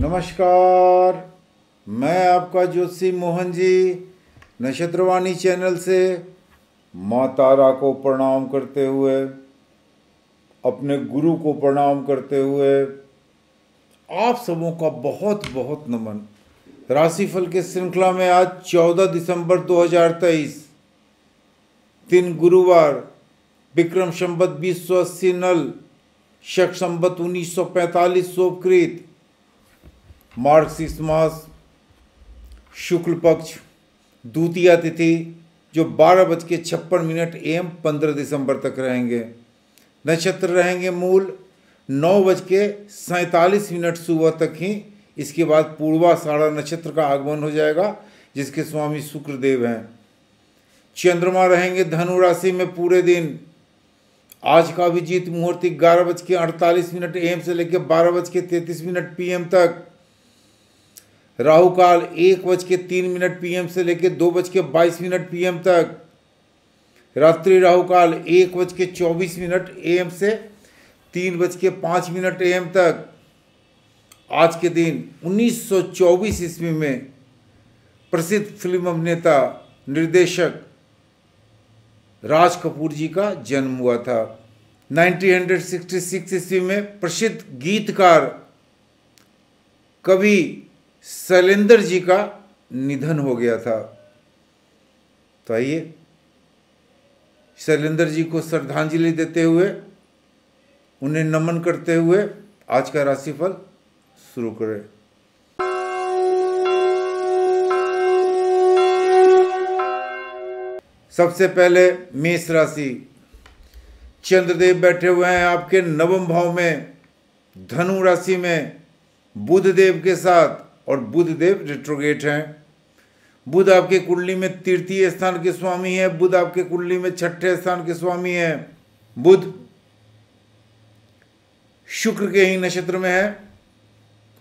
नमस्कार मैं आपका ज्योतिषी मोहन जी नक्षत्रवाणी चैनल से माँ तारा को प्रणाम करते हुए अपने गुरु को प्रणाम करते हुए आप सबों का बहुत बहुत नमन राशिफल के श्रृंखला में आज 14 दिसंबर 2023 तीन गुरुवार विक्रम संबत बीस सौ अस्सी नल शक संबत उन्नीस सौ पैंतालीस सोपकृत मार्गशीर्ष शुक्ल पक्ष द्वितीय तिथि जो बारह बज के छप्पन मिनट एम पंद्रह दिसंबर तक रहेंगे नक्षत्र रहेंगे मूल नौ बज के सैंतालीस मिनट सुबह तक ही इसके बाद साढ़ा नक्षत्र का आगमन हो जाएगा जिसके स्वामी शुक्रदेव हैं चंद्रमा रहेंगे धनु राशि में पूरे दिन आज का अभिजीत मुहूर्त ग्यारह बज के अड़तालीस मिनट एम से लेकर बारह बज के तैंतीस मिनट पी तक राहु काल एक बज के तीन मिनट पीएम से लेकर दो बज के बाईस मिनट पीएम तक रात्रि राहु काल एक बज के चौबीस मिनट एम से तीन बज के पाँच मिनट एम तक आज के दिन 1924 ईस्वी में प्रसिद्ध फिल्म अभिनेता निर्देशक राज कपूर जी का जन्म हुआ था 1966 ईस्वी में प्रसिद्ध गीतकार कवि शैलेंद्र जी का निधन हो गया था तो आइए शैलेंद्र जी को श्रद्धांजलि देते हुए उन्हें नमन करते हुए आज का राशिफल शुरू करें सबसे पहले मेष राशि चंद्रदेव बैठे हुए हैं आपके नवम भाव में धनु राशि में बुध देव के साथ और बुद्ध देव रिट्रोगेट हैं बुध आपके कुंडली में तृतीय स्थान के स्वामी है बुध आपके कुंडली में छठे स्थान के स्वामी है बुध शुक्र के ही नक्षत्र में है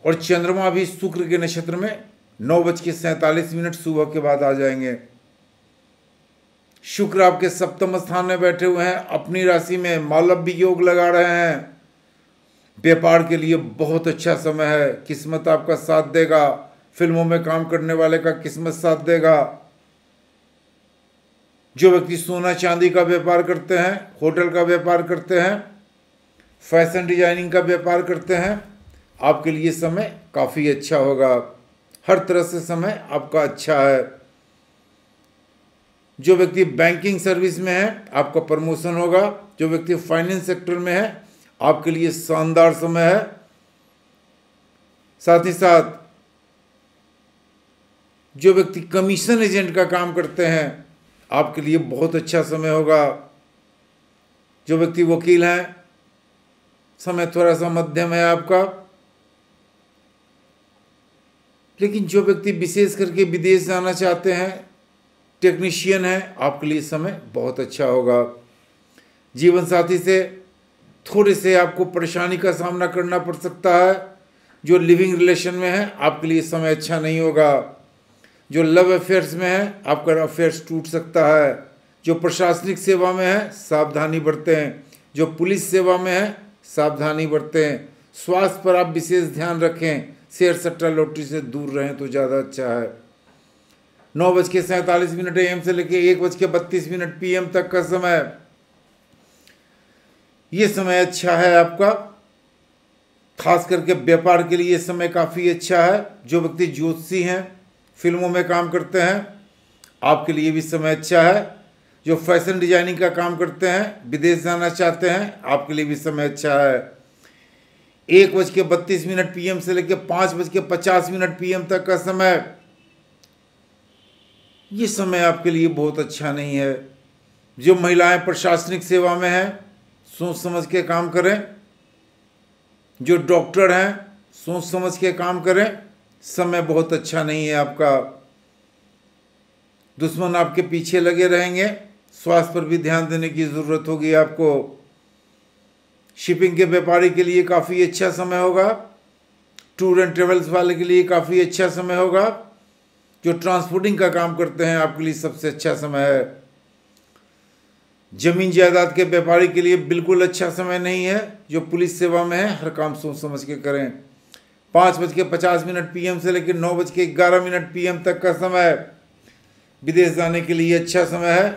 और चंद्रमा भी शुक्र के नक्षत्र में नौ बज के सैंतालीस मिनट सुबह के बाद आ जाएंगे शुक्र आपके सप्तम स्थान में बैठे हुए हैं अपनी राशि में मालव भी योग लगा रहे हैं व्यापार के लिए बहुत अच्छा समय है किस्मत आपका साथ देगा फिल्मों में काम करने वाले का किस्मत साथ देगा जो व्यक्ति सोना चांदी का व्यापार करते हैं होटल का व्यापार करते हैं फैशन डिजाइनिंग का व्यापार करते हैं आपके लिए समय काफ़ी अच्छा होगा हर तरह से समय आपका अच्छा है जो व्यक्ति बैंकिंग सर्विस में है आपका प्रमोशन होगा जो व्यक्ति फाइनेंस सेक्टर में है आपके लिए शानदार समय है साथ ही साथ जो व्यक्ति कमीशन एजेंट का काम करते हैं आपके लिए बहुत अच्छा समय होगा जो व्यक्ति वकील हैं समय थोड़ा सा मध्यम है आपका लेकिन जो व्यक्ति विशेष करके विदेश जाना चाहते हैं टेक्नीशियन है आपके लिए समय बहुत अच्छा होगा जीवन साथी से थोड़े से आपको परेशानी का सामना करना पड़ सकता है जो लिविंग रिलेशन में है आपके लिए समय अच्छा नहीं होगा जो लव अफेयर्स में है आपका अफेयर्स टूट सकता है जो प्रशासनिक सेवा में है सावधानी बरते हैं जो पुलिस सेवा में है सावधानी बरतें स्वास्थ्य पर आप विशेष ध्यान रखें शेयर सट्टा लॉटरी से दूर रहें तो ज़्यादा अच्छा है नौ बज के सैंतालीस मिनट एम से लेकर एक बज के बत्तीस मिनट पी तक का समय ये समय अच्छा है आपका खास करके व्यापार के लिए ये समय काफ़ी अच्छा है जो व्यक्ति ज्योतिषी हैं फिल्मों में काम करते हैं आपके लिए भी समय अच्छा है जो फैशन डिजाइनिंग का काम करते हैं विदेश जाना चाहते हैं आपके लिए भी समय अच्छा है एक बज के बत्तीस मिनट पीएम से लेकर पाँच बज के पचास मिनट पीएम तक का समय ये समय आपके लिए बहुत अच्छा नहीं है जो महिलाएं प्रशासनिक सेवा में हैं सोच समझ के काम करें जो डॉक्टर हैं सोच समझ के काम करें समय बहुत अच्छा नहीं है आपका दुश्मन आपके पीछे लगे रहेंगे स्वास्थ्य पर भी ध्यान देने की ज़रूरत होगी आपको शिपिंग के व्यापारी के लिए काफ़ी अच्छा समय होगा टूर एंड ट्रेवल्स वाले के लिए काफ़ी अच्छा समय होगा जो ट्रांसपोर्टिंग का काम करते हैं आपके लिए सबसे अच्छा समय है जमीन जायदाद के व्यापारी के लिए बिल्कुल अच्छा समय नहीं है जो पुलिस सेवा में है हर काम सोच समझ के करें पाँच बज के पचास मिनट पीएम से लेकर नौ बज के ग्यारह मिनट पीएम तक का समय विदेश जाने के लिए अच्छा समय है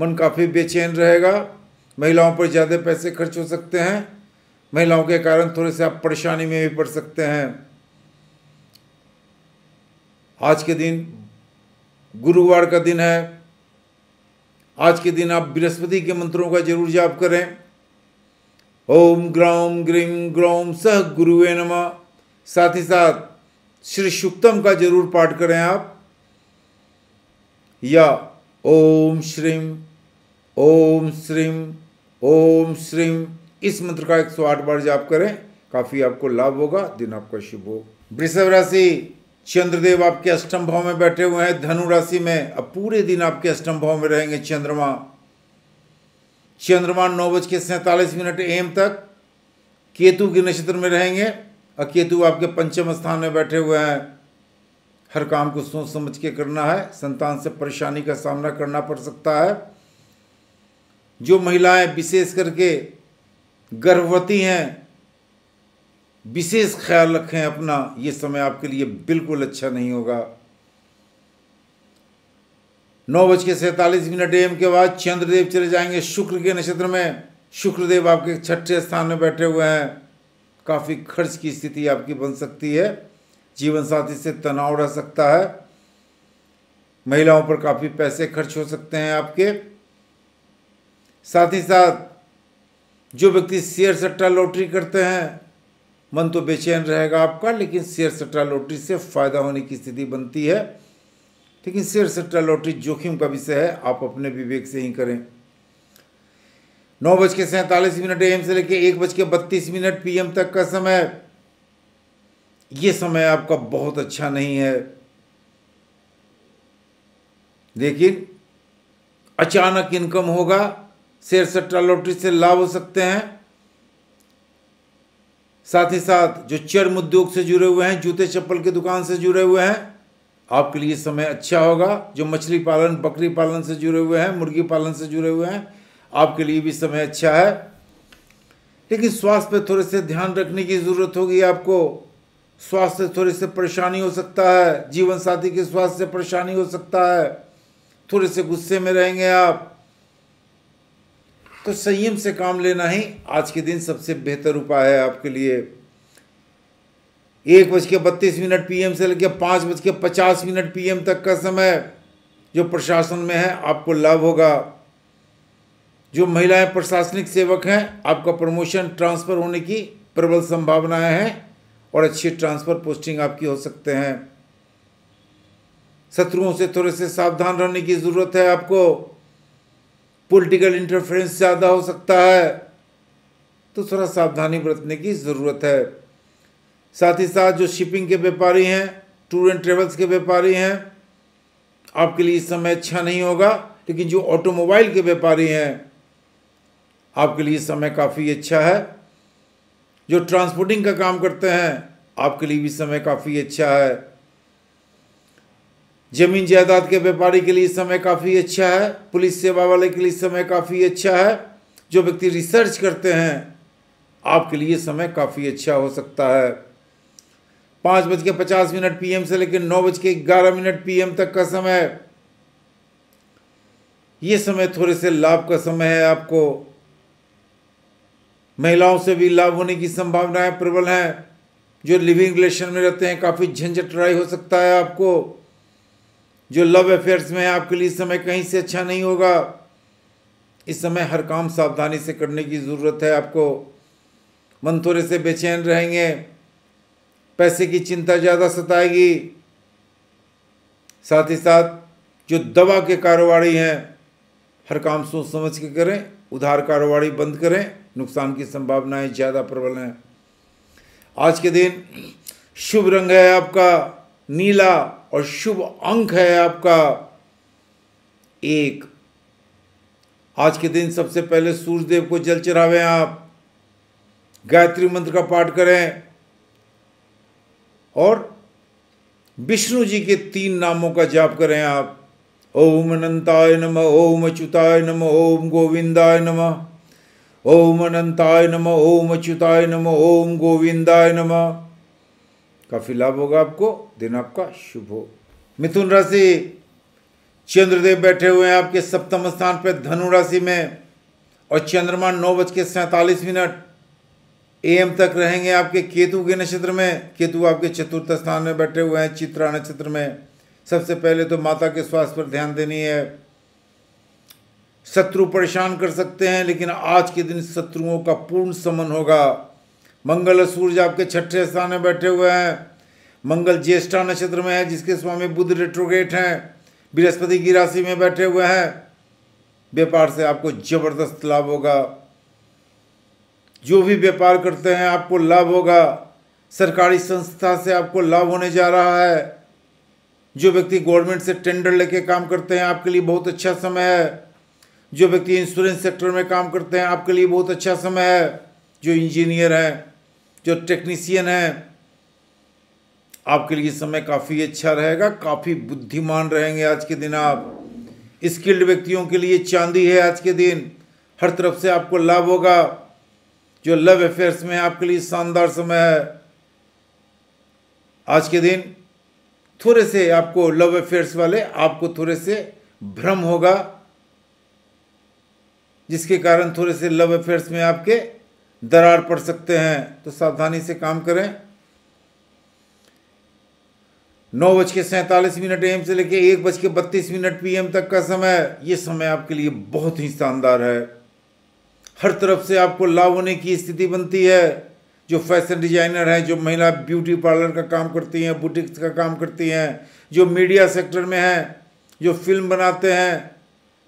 मन काफ़ी बेचैन रहेगा महिलाओं पर ज़्यादा पैसे खर्च हो सकते हैं महिलाओं के कारण थोड़े से आप परेशानी में भी पड़ सकते हैं आज के दिन गुरुवार का दिन है आज के दिन आप बृहस्पति के मंत्रों का जरूर जाप करें ओम ग्राम ग्रीम ग्रौम सह गुरुवे नम साथ ही साथ श्री सुक्तम का जरूर पाठ करें आप या ओम श्रीम ओम श्रीम ओम श्रीम इस मंत्र का एक सौ आठ बार जाप करें काफ़ी आपको लाभ होगा दिन आपका शुभ हो वृषभ राशि चंद्रदेव आपके अष्टम भाव में बैठे हुए हैं धनु राशि में अब पूरे दिन आपके अष्टम भाव में रहेंगे चंद्रमा चंद्रमा नौ बज के सैंतालीस मिनट एम तक केतु के नक्षत्र में रहेंगे और केतु आपके पंचम स्थान में बैठे हुए हैं हर काम को सोच समझ के करना है संतान से परेशानी का सामना करना पड़ सकता है जो महिलाएं विशेष करके गर्भवती हैं विशेष ख्याल रखें अपना ये समय आपके लिए बिल्कुल अच्छा नहीं होगा नौ बज के सैंतालीस मिनट एम के बाद चंद्रदेव चले जाएंगे शुक्र के नक्षत्र में शुक्रदेव आपके छठे स्थान में बैठे हुए हैं काफ़ी खर्च की स्थिति आपकी बन सकती है जीवन साथी से तनाव रह सकता है महिलाओं पर काफ़ी पैसे खर्च हो सकते हैं आपके साथ ही साथ जो व्यक्ति शेयर सट्टा लॉटरी करते हैं मन तो बेचैन रहेगा आपका लेकिन शेयर सट्टा लॉटरी से फ़ायदा होने की स्थिति बनती है लेकिन शेयर सट्टा लॉटरी जोखिम का विषय है आप अपने विवेक से ही करें नौ बज के सैंतालीस मिनट एम से लेकर एक बज के बत्तीस मिनट पीएम तक का समय ये समय आपका बहुत अच्छा नहीं है लेकिन अचानक इनकम होगा शेयर सट्टा लॉटरी से लाभ हो सकते हैं साथ ही साथ जो चर्म उद्योग से जुड़े हुए हैं जूते चप्पल की दुकान से जुड़े हुए हैं आपके लिए समय अच्छा होगा जो मछली पालन बकरी पालन से जुड़े हुए हैं मुर्गी पालन से जुड़े हुए हैं आपके लिए भी समय अच्छा है लेकिन स्वास्थ्य पर थोड़े से ध्यान रखने की ज़रूरत होगी आपको स्वास्थ्य थोड़े से परेशानी हो सकता है जीवन साथी के स्वास्थ्य से परेशानी हो सकता है थोड़े से गुस्से में रहेंगे आप तो संयम से काम लेना ही आज के दिन सबसे बेहतर उपाय है आपके लिए एक बज के बत्तीस मिनट पीएम से लेकर पाँच बज के पचास मिनट पीएम तक का समय जो प्रशासन में है आपको लाभ होगा जो महिलाएं प्रशासनिक सेवक हैं आपका प्रमोशन ट्रांसफ़र होने की प्रबल संभावनाएं हैं और अच्छी ट्रांसफ़र पोस्टिंग आपकी हो सकते हैं शत्रुओं से थोड़े से सावधान रहने की ज़रूरत है आपको पॉलिटिकल इंटरफेरेंस ज़्यादा हो सकता है तो थोड़ा सावधानी बरतने की ज़रूरत है साथ ही साथ जो शिपिंग के व्यापारी हैं टूर एंड ट्रेवल्स के व्यापारी हैं आपके लिए इस समय अच्छा नहीं होगा लेकिन जो ऑटोमोबाइल के व्यापारी हैं आपके लिए समय काफ़ी अच्छा है जो ट्रांसपोर्टिंग का काम करते हैं आपके लिए भी समय काफ़ी अच्छा है जमीन जायदाद के व्यापारी के लिए समय काफ़ी अच्छा है पुलिस सेवा वाले के लिए समय काफ़ी अच्छा है जो व्यक्ति रिसर्च करते हैं आपके लिए समय काफ़ी अच्छा हो सकता है पाँच बज के पचास मिनट पीएम से लेकर नौ बज के ग्यारह मिनट पीएम तक का समय ये समय थोड़े से लाभ का समय है आपको महिलाओं से भी लाभ होने की संभावनाएं प्रबल हैं जो लिविंग रिलेशन में रहते हैं काफ़ी झंझट हो सकता है आपको जो लव अफेयर्स में आपके लिए समय कहीं से अच्छा नहीं होगा इस समय हर काम सावधानी से करने की ज़रूरत है आपको मन थोड़े से बेचैन रहेंगे पैसे की चिंता ज़्यादा सताएगी साथ ही साथ जो दवा के कारोबारी हैं हर काम सोच समझ के करें उधार कारोबारी बंद करें नुकसान की संभावनाएं ज़्यादा प्रबल हैं आज के दिन शुभ रंग है आपका नीला और शुभ अंक है आपका एक आज के दिन सबसे पहले सूर्यदेव को जल चढ़ावें आप गायत्री मंत्र का पाठ करें और विष्णु जी के तीन नामों का जाप करें आप ओम अनंताय नम ओम अच्युताय नम ओम गोविंदाय नम ओम अनंताय नम ओम अच्युताय नम ओम गोविंदाय नमः काफी लाभ होगा आपको दिन आपका शुभ हो मिथुन राशि चंद्रदेव बैठे हुए हैं आपके सप्तम स्थान पर धनु राशि में और चंद्रमा नौ बज के सैंतालीस मिनट एम तक रहेंगे आपके केतु के नक्षत्र में केतु आपके चतुर्थ स्थान में बैठे हुए हैं चित्रा नक्षत्र में सबसे पहले तो माता के स्वास्थ्य पर ध्यान देनी है शत्रु परेशान कर सकते हैं लेकिन आज के दिन शत्रुओं का पूर्ण समन होगा मंगल और सूर्य आपके छठे स्थान में बैठे हुए हैं मंगल ज्येष्ठा नक्षत्र में है जिसके स्वामी बुद्ध रेट्रोगेट हैं बृहस्पति की राशि में बैठे हुए हैं व्यापार से आपको जबरदस्त लाभ होगा जो भी व्यापार करते हैं आपको लाभ होगा सरकारी संस्था से आपको लाभ होने जा रहा है जो व्यक्ति गवर्नमेंट से टेंडर लेके काम करते हैं आपके लिए बहुत अच्छा समय है जो व्यक्ति इंश्योरेंस सेक्टर में काम करते हैं आपके लिए बहुत अच्छा समय है जो इंजीनियर हैं जो टेक्नीसियन है आपके लिए समय काफ़ी अच्छा रहेगा काफ़ी बुद्धिमान रहेंगे आज के दिन आप स्किल्ड व्यक्तियों के लिए चांदी है आज के दिन हर तरफ से आपको लाभ होगा जो लव अफेयर्स में आपके लिए शानदार समय है आज के दिन थोड़े से आपको लव अफेयर्स वाले आपको थोड़े से भ्रम होगा जिसके कारण थोड़े से लव अफेयर्स में आपके दरार पड़ सकते हैं तो सावधानी से काम करें नौ बज के सैंतालीस मिनट एम से लेकर एक बज के बत्तीस मिनट एम तक का समय ये समय आपके लिए बहुत ही शानदार है हर तरफ से आपको लाभ होने की स्थिति बनती है जो फैशन डिजाइनर हैं जो महिला ब्यूटी पार्लर का काम करती हैं बुटीक्स का काम करती हैं जो मीडिया सेक्टर में हैं जो फिल्म बनाते हैं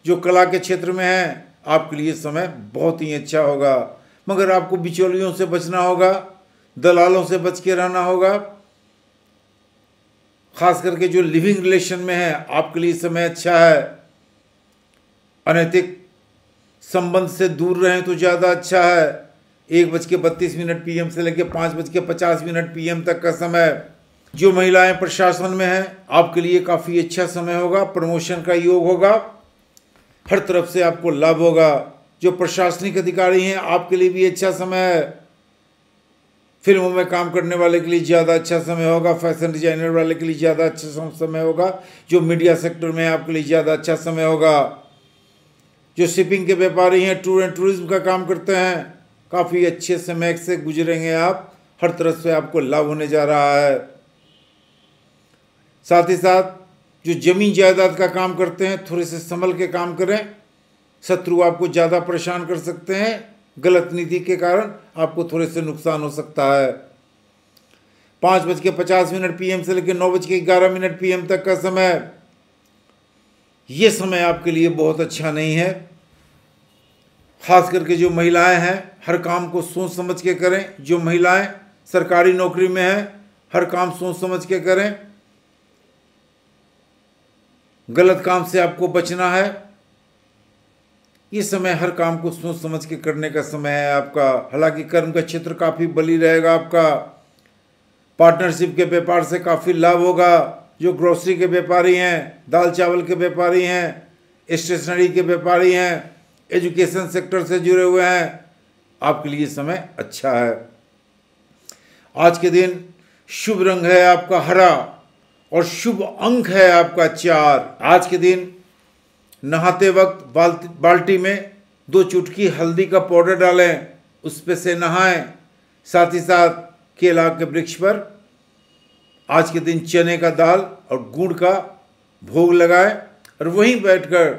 जो कला के क्षेत्र में हैं आपके लिए समय बहुत ही अच्छा होगा मगर आपको बिचौलियों से बचना होगा दलालों से बच के रहना होगा खास करके जो लिविंग रिलेशन में है आपके लिए समय अच्छा है अनैतिक संबंध से दूर रहें तो ज़्यादा अच्छा है एक बज के बत्तीस मिनट पीएम से लेकर पाँच बज के पचास मिनट पीएम तक का समय जो महिलाएं प्रशासन में हैं आपके लिए काफ़ी अच्छा समय होगा प्रमोशन का योग होगा हर तरफ से आपको लाभ होगा जो प्रशासनिक अधिकारी हैं आपके लिए भी अच्छा समय है फिल्मों में काम करने वाले के लिए ज़्यादा अच्छा समय होगा फैशन डिजाइनर वाले के लिए ज़्यादा अच्छा समय होगा जो मीडिया सेक्टर में आपके लिए ज़्यादा अच्छा समय होगा जो शिपिंग के व्यापारी हैं टूर एंड टूरिज्म का काम करते हैं काफ़ी अच्छे समय से गुजरेंगे आप हर तरह से आपको लाभ होने जा रहा है साथ ही साथ जो जमीन जायदाद का काम करते हैं थोड़े से संभल के काम करें शत्रु आपको ज़्यादा परेशान कर सकते हैं गलत नीति के कारण आपको थोड़े से नुकसान हो सकता है पाँच बज के पचास मिनट पीएम से लेकर नौ बज के ग्यारह मिनट पीएम तक का समय ये समय आपके लिए बहुत अच्छा नहीं है खास करके जो महिलाएं हैं हर काम को सोच समझ के करें जो महिलाएं सरकारी नौकरी में हैं हर काम सोच समझ के करें गलत काम से आपको बचना है ये समय हर काम को सोच समझ के करने का समय है आपका हालांकि कर्म का क्षेत्र काफ़ी बली रहेगा आपका पार्टनरशिप के व्यापार से काफ़ी लाभ होगा जो ग्रोसरी के व्यापारी हैं दाल चावल के व्यापारी हैं स्टेशनरी के व्यापारी हैं एजुकेशन सेक्टर से जुड़े हुए हैं आपके लिए समय अच्छा है आज के दिन शुभ रंग है आपका हरा और शुभ अंक है आपका चार आज के दिन नहाते वक्त बाल्टी बाल्टी में दो चुटकी हल्दी का पाउडर डालें उस पर से नहाएं साथ ही साथ केला के वृक्ष पर आज के दिन चने का दाल और गुड़ का भोग लगाएं और वहीं बैठकर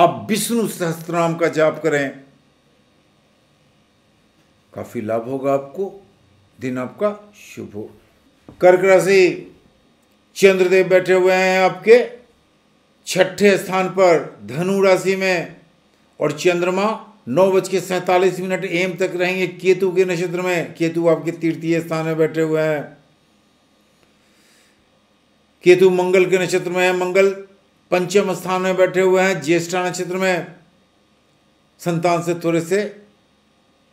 आप विष्णु सहस्त्र का जाप करें काफ़ी लाभ होगा आपको दिन आपका शुभ हो कर्क राशि चंद्रदेव बैठे हुए हैं आपके छठे स्थान पर धनु राशि में और चंद्रमा नौ बज के सैंतालीस मिनट एम तक रहेंगे केतु के नक्षत्र में केतु आपके तृतीय स्थान में बैठे हुए हैं केतु मंगल के नक्षत्र में है मंगल पंचम स्थान में बैठे हुए हैं ज्येष्ठा नक्षत्र में संतान से थोड़े से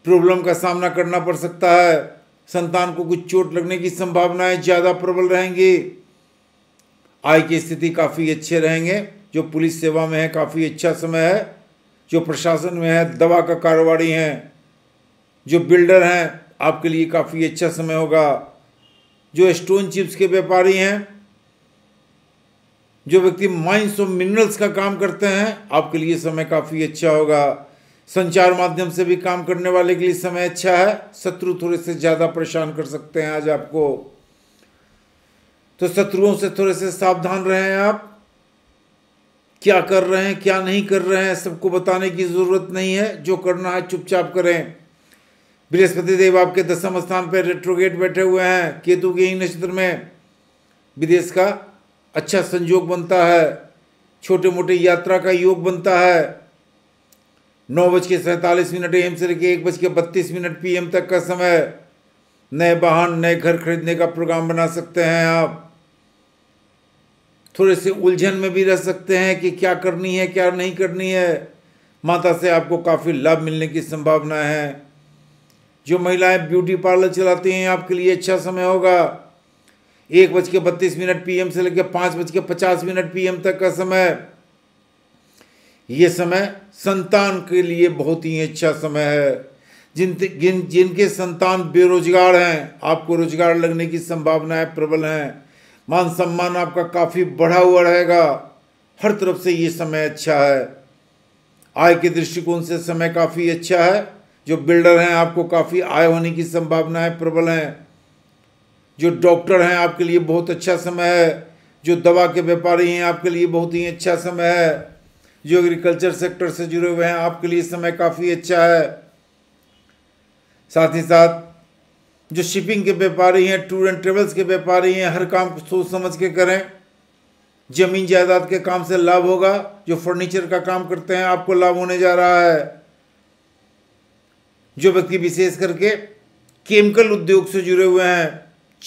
प्रॉब्लम का सामना करना पड़ सकता है संतान को कुछ चोट लगने की संभावनाएं ज़्यादा प्रबल रहेंगी आय की स्थिति काफ़ी अच्छे रहेंगे जो पुलिस सेवा में है काफ़ी अच्छा समय है जो प्रशासन में है दवा का कारोबारी हैं जो बिल्डर हैं आपके लिए काफ़ी अच्छा समय होगा जो स्टोन चिप्स के व्यापारी हैं जो व्यक्ति माइंस और मिनरल्स का काम करते हैं आपके लिए समय काफ़ी अच्छा होगा संचार माध्यम से भी काम करने वाले के लिए समय अच्छा है शत्रु थोड़े से ज़्यादा परेशान कर सकते हैं आज आपको तो शत्रुओं से थोड़े से सावधान रहें आप क्या कर रहे हैं क्या नहीं कर रहे हैं सबको बताने की ज़रूरत नहीं है जो करना है चुपचाप करें बृहस्पति देव आपके दसम स्थान पर रेट्रोगेट बैठे हुए हैं केतु के ही नक्षत्र में विदेश का अच्छा संयोग बनता है छोटे मोटे यात्रा का योग बनता है नौ बज के सैंतालीस मिनट एम से लेकर एक बज के बत्तीस मिनट पीएम तक का समय नए वाहन नए घर खरीदने का प्रोग्राम बना सकते हैं आप थोड़े से उलझन में भी रह सकते हैं कि क्या करनी है क्या नहीं करनी है माता से आपको काफ़ी लाभ मिलने की संभावना है जो महिलाएं ब्यूटी पार्लर चलाती हैं आपके लिए अच्छा समय होगा एक बज के बत्तीस मिनट पीएम से लेकर पाँच बज के पचास मिनट पीएम तक का समय ये समय संतान के लिए बहुत ही अच्छा समय है जिन जिन जिनके संतान बेरोजगार हैं आपको रोजगार लगने की संभावनाएं प्रबल हैं मान सम्मान आपका काफ़ी बढ़ा हुआ रहेगा हर तरफ से ये समय अच्छा है आय के दृष्टिकोण से समय काफ़ी अच्छा है जो बिल्डर हैं आपको काफ़ी आय होने की संभावनाएं है, प्रबल हैं जो डॉक्टर हैं आपके लिए बहुत अच्छा समय है जो दवा के व्यापारी हैं आपके लिए बहुत ही अच्छा समय है जो एग्रीकल्चर सेक्टर से जुड़े हुए हैं आपके लिए समय काफ़ी अच्छा है साथ ही साथ जो शिपिंग के व्यापारी हैं टूर एंड ट्रेवल्स के व्यापारी हैं हर काम को सोच समझ के करें ज़मीन जायदाद के काम से लाभ होगा जो फर्नीचर का काम करते हैं आपको लाभ होने जा रहा है जो व्यक्ति विशेष करके केमिकल उद्योग से जुड़े हुए हैं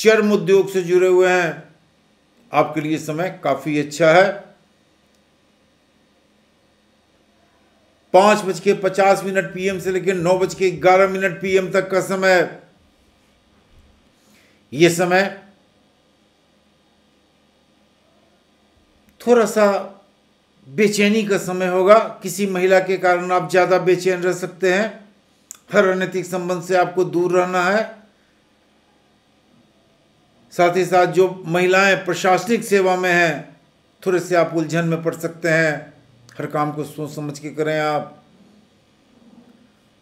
चर्म उद्योग से जुड़े हुए हैं आपके लिए समय काफ़ी अच्छा है पांच बज के पचास मिनट पीएम से लेकर नौ बज के ग्यारह मिनट पीएम तक का समय ये समय थोड़ा सा बेचैनी का समय होगा किसी महिला के कारण आप ज़्यादा बेचैन रह सकते हैं हर अनैतिक संबंध से आपको दूर रहना है साथ ही साथ जो महिलाएं प्रशासनिक सेवा में हैं थोड़े से आप उलझन में पड़ सकते हैं हर काम को सोच समझ के करें आप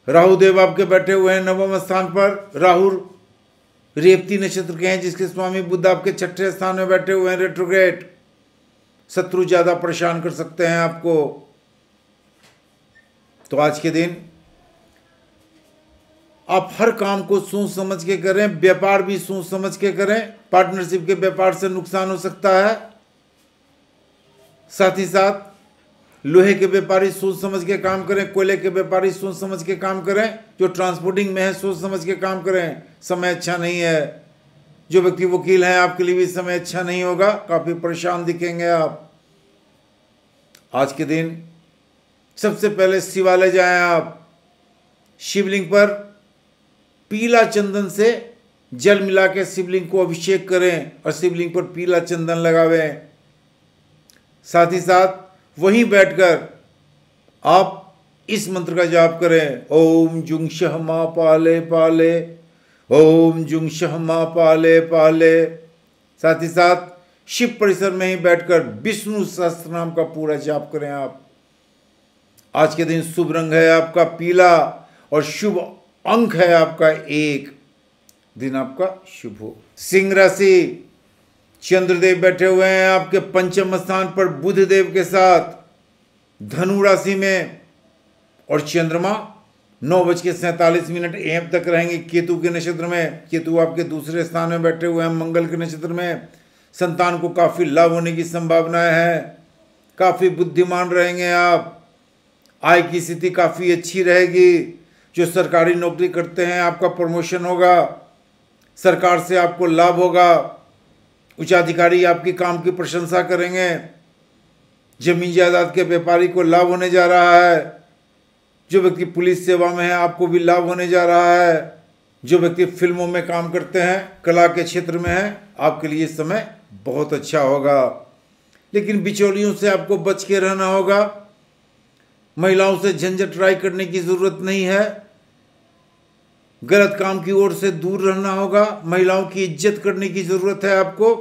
राहु देव आपके बैठे हुए हैं नवम स्थान पर राहु रेवती नक्षत्र के हैं जिसके स्वामी बुद्ध आपके छठे स्थान में बैठे हुए हैं रेट्रोग्रेट शत्रु ज़्यादा परेशान कर सकते हैं आपको तो आज के दिन आप हर काम को सोच समझ के करें व्यापार भी सोच समझ के करें पार्टनरशिप के व्यापार से नुकसान हो सकता है साथ ही साथ लोहे के व्यापारी सोच समझ के काम करें कोयले के व्यापारी सोच समझ के काम करें जो ट्रांसपोर्टिंग में है सोच समझ के काम करें समय अच्छा नहीं है जो व्यक्ति वकील है आपके लिए भी समय अच्छा नहीं होगा काफ़ी परेशान दिखेंगे आप आज के दिन सबसे पहले शिवालय जाएं आप शिवलिंग पर पीला चंदन से जल मिला के शिवलिंग को अभिषेक करें और शिवलिंग पर पीला चंदन लगावें साथ ही साथ वहीं बैठकर आप इस मंत्र का जाप करें ओम जुंग शह मा पाले पाले ओम जुंग शह मा पाले पाले साथ ही साथ शिव परिसर में ही बैठकर विष्णु सहस्त्र नाम का पूरा जाप करें आप आज के दिन शुभ रंग है आपका पीला और शुभ अंक है आपका एक दिन आपका शुभ हो सिंह राशि चंद्रदेव बैठे हुए हैं आपके पंचम स्थान पर बुध देव के साथ धनु राशि में और चंद्रमा नौ बज के सैंतालीस मिनट एम तक रहेंगे केतु के नक्षत्र में केतु आपके दूसरे स्थान में बैठे हुए हैं मंगल के नक्षत्र में संतान को काफ़ी लाभ होने की संभावनाएं हैं काफ़ी बुद्धिमान रहेंगे आप आय की स्थिति काफ़ी अच्छी रहेगी जो सरकारी नौकरी करते हैं आपका प्रमोशन होगा सरकार से आपको लाभ होगा उच्चाधिकारी आपकी काम की प्रशंसा करेंगे जमीन जायदाद के व्यापारी को लाभ होने जा रहा है जो व्यक्ति पुलिस सेवा में है आपको भी लाभ होने जा रहा है जो व्यक्ति फिल्मों में काम करते हैं कला के क्षेत्र में है आपके लिए समय बहुत अच्छा होगा लेकिन बिचौलियों से आपको बच के रहना होगा महिलाओं से झंझट ट्राई करने की ज़रूरत नहीं है गलत काम की ओर से दूर रहना होगा महिलाओं की इज्जत करने की ज़रूरत है आपको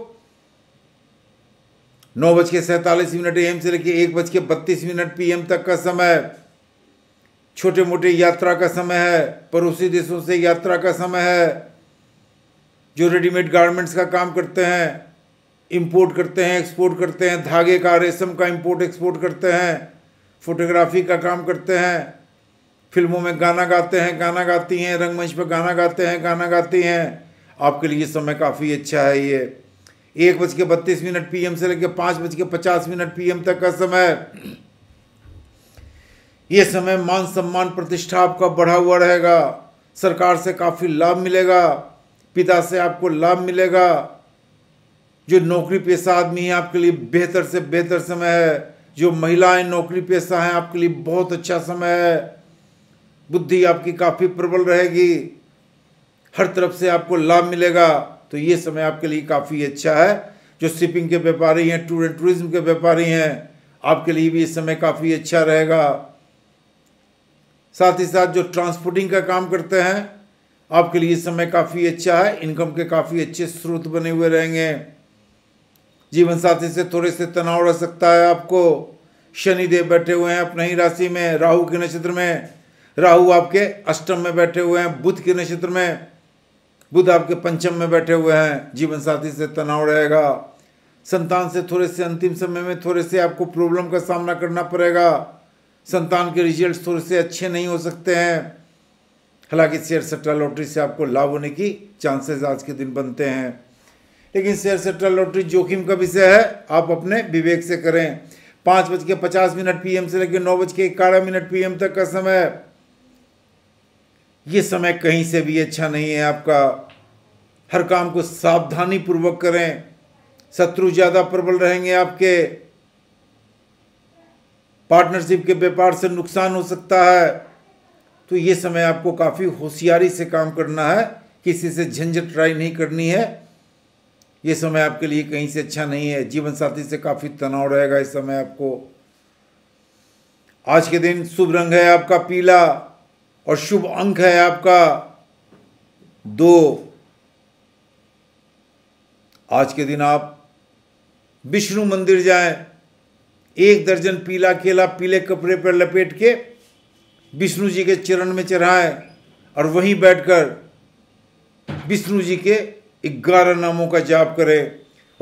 नौ बज के सैंतालीस मिनट एम से लेकर एक बज के बत्तीस मिनट एम तक का समय छोटे मोटे यात्रा का समय है पड़ोसी देशों से यात्रा का समय है जो रेडीमेड गारमेंट्स का काम करते हैं इंपोर्ट करते हैं एक्सपोर्ट करते हैं धागे का रेशम का इंपोर्ट एक्सपोर्ट करते हैं फोटोग्राफी का काम करते हैं फिल्मों में गाना गाते हैं गाना गाती हैं रंगमंच पर गाना गाते हैं गाना गाती हैं आपके लिए समय काफ़ी अच्छा है ये एक बज के बत्तीस मिनट पीएम से लेकर पाँच बज के पचास मिनट पीएम तक का समय यह समय मान सम्मान प्रतिष्ठा आपका बढ़ा हुआ रहेगा सरकार से काफ़ी लाभ मिलेगा पिता से आपको लाभ मिलेगा जो नौकरी पेशा आदमी है आपके लिए बेहतर से बेहतर समय है जो महिलाएं नौकरी पेशा हैं आपके लिए बहुत अच्छा समय है बुद्धि आपकी काफ़ी प्रबल रहेगी हर तरफ से आपको लाभ मिलेगा तो ये समय आपके लिए काफ़ी अच्छा है जो शिपिंग के व्यापारी हैं टूर एंड टूरिज्म के व्यापारी हैं आपके लिए भी इस समय काफ़ी अच्छा रहेगा साथ ही साथ जो ट्रांसपोर्टिंग का काम करते हैं आपके लिए इस समय काफ़ी अच्छा है इनकम के काफ़ी अच्छे स्रोत बने हुए रहेंगे जीवन साथी से थोड़े से तनाव रह सकता है आपको शनिदेव बैठे हुए हैं अपनी ही राशि में राहु के नक्षत्र में राहु आपके अष्टम में बैठे हुए हैं बुध के नक्षत्र में बुध आपके पंचम में बैठे हुए हैं जीवन साथी से तनाव रहेगा संतान से थोड़े से अंतिम समय में थोड़े से आपको प्रॉब्लम का सामना करना पड़ेगा संतान के रिजल्ट थोड़े से अच्छे नहीं हो सकते हैं हालांकि शेयर सट्टा लॉटरी से आपको लाभ होने की चांसेस आज के दिन बनते हैं लेकिन शेयर सट्टा लॉटरी जोखिम का विषय है आप अपने विवेक से करें पाँच बज के पचास मिनट पीएम से लेकर नौ बज के ग्यारह मिनट पीएम तक का समय ये समय कहीं से भी अच्छा नहीं है आपका हर काम को सावधानी पूर्वक करें शत्रु ज़्यादा प्रबल रहेंगे आपके पार्टनरशिप के व्यापार से नुकसान हो सकता है तो ये समय आपको काफ़ी होशियारी से काम करना है किसी से झंझट ट्राई नहीं करनी है ये समय आपके लिए कहीं से अच्छा नहीं है जीवन साथी से काफ़ी तनाव रहेगा इस समय आपको आज के दिन शुभ रंग है आपका पीला और शुभ अंक है आपका दो आज के दिन आप विष्णु मंदिर जाएं एक दर्जन पीला केला पीले कपड़े पर लपेट के विष्णु जी के चरण में चढ़ाएं और वहीं बैठकर विष्णु जी के ग्यारह नामों का जाप करें